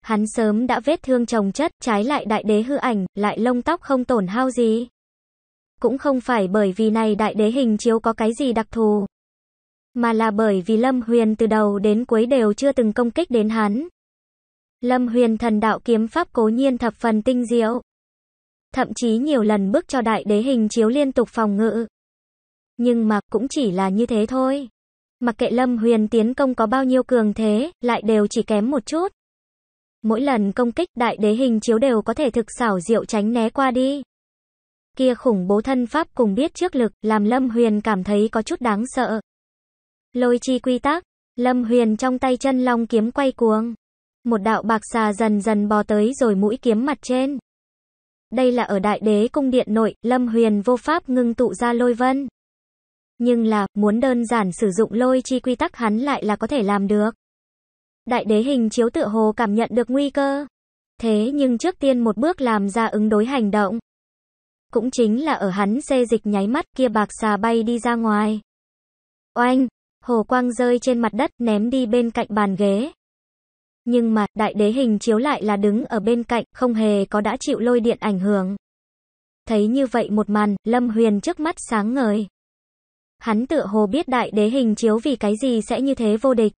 Hắn sớm đã vết thương trồng chất, trái lại đại đế hư ảnh, lại lông tóc không tổn hao gì. Cũng không phải bởi vì này đại đế hình chiếu có cái gì đặc thù. Mà là bởi vì Lâm Huyền từ đầu đến cuối đều chưa từng công kích đến hắn. Lâm Huyền thần đạo kiếm pháp cố nhiên thập phần tinh diệu. Thậm chí nhiều lần bước cho đại đế hình chiếu liên tục phòng ngự, nhưng mà cũng chỉ là như thế thôi. Mặc kệ Lâm Huyền tiến công có bao nhiêu cường thế, lại đều chỉ kém một chút. Mỗi lần công kích đại đế hình chiếu đều có thể thực xảo diệu tránh né qua đi. Kia khủng bố thân pháp cùng biết trước lực, làm Lâm Huyền cảm thấy có chút đáng sợ. Lôi chi quy tắc, Lâm Huyền trong tay chân long kiếm quay cuồng. Một đạo bạc xà dần dần bò tới rồi mũi kiếm mặt trên. Đây là ở đại đế cung điện nội, Lâm Huyền vô pháp ngưng tụ ra lôi vân. Nhưng là, muốn đơn giản sử dụng lôi chi quy tắc hắn lại là có thể làm được. Đại đế hình chiếu tựa hồ cảm nhận được nguy cơ. Thế nhưng trước tiên một bước làm ra ứng đối hành động. Cũng chính là ở hắn xê dịch nháy mắt kia bạc xà bay đi ra ngoài. Oanh, hồ quang rơi trên mặt đất ném đi bên cạnh bàn ghế. Nhưng mà, đại đế hình chiếu lại là đứng ở bên cạnh, không hề có đã chịu lôi điện ảnh hưởng. Thấy như vậy một màn, Lâm Huyền trước mắt sáng ngời. Hắn tựa hồ biết đại đế hình chiếu vì cái gì sẽ như thế vô địch.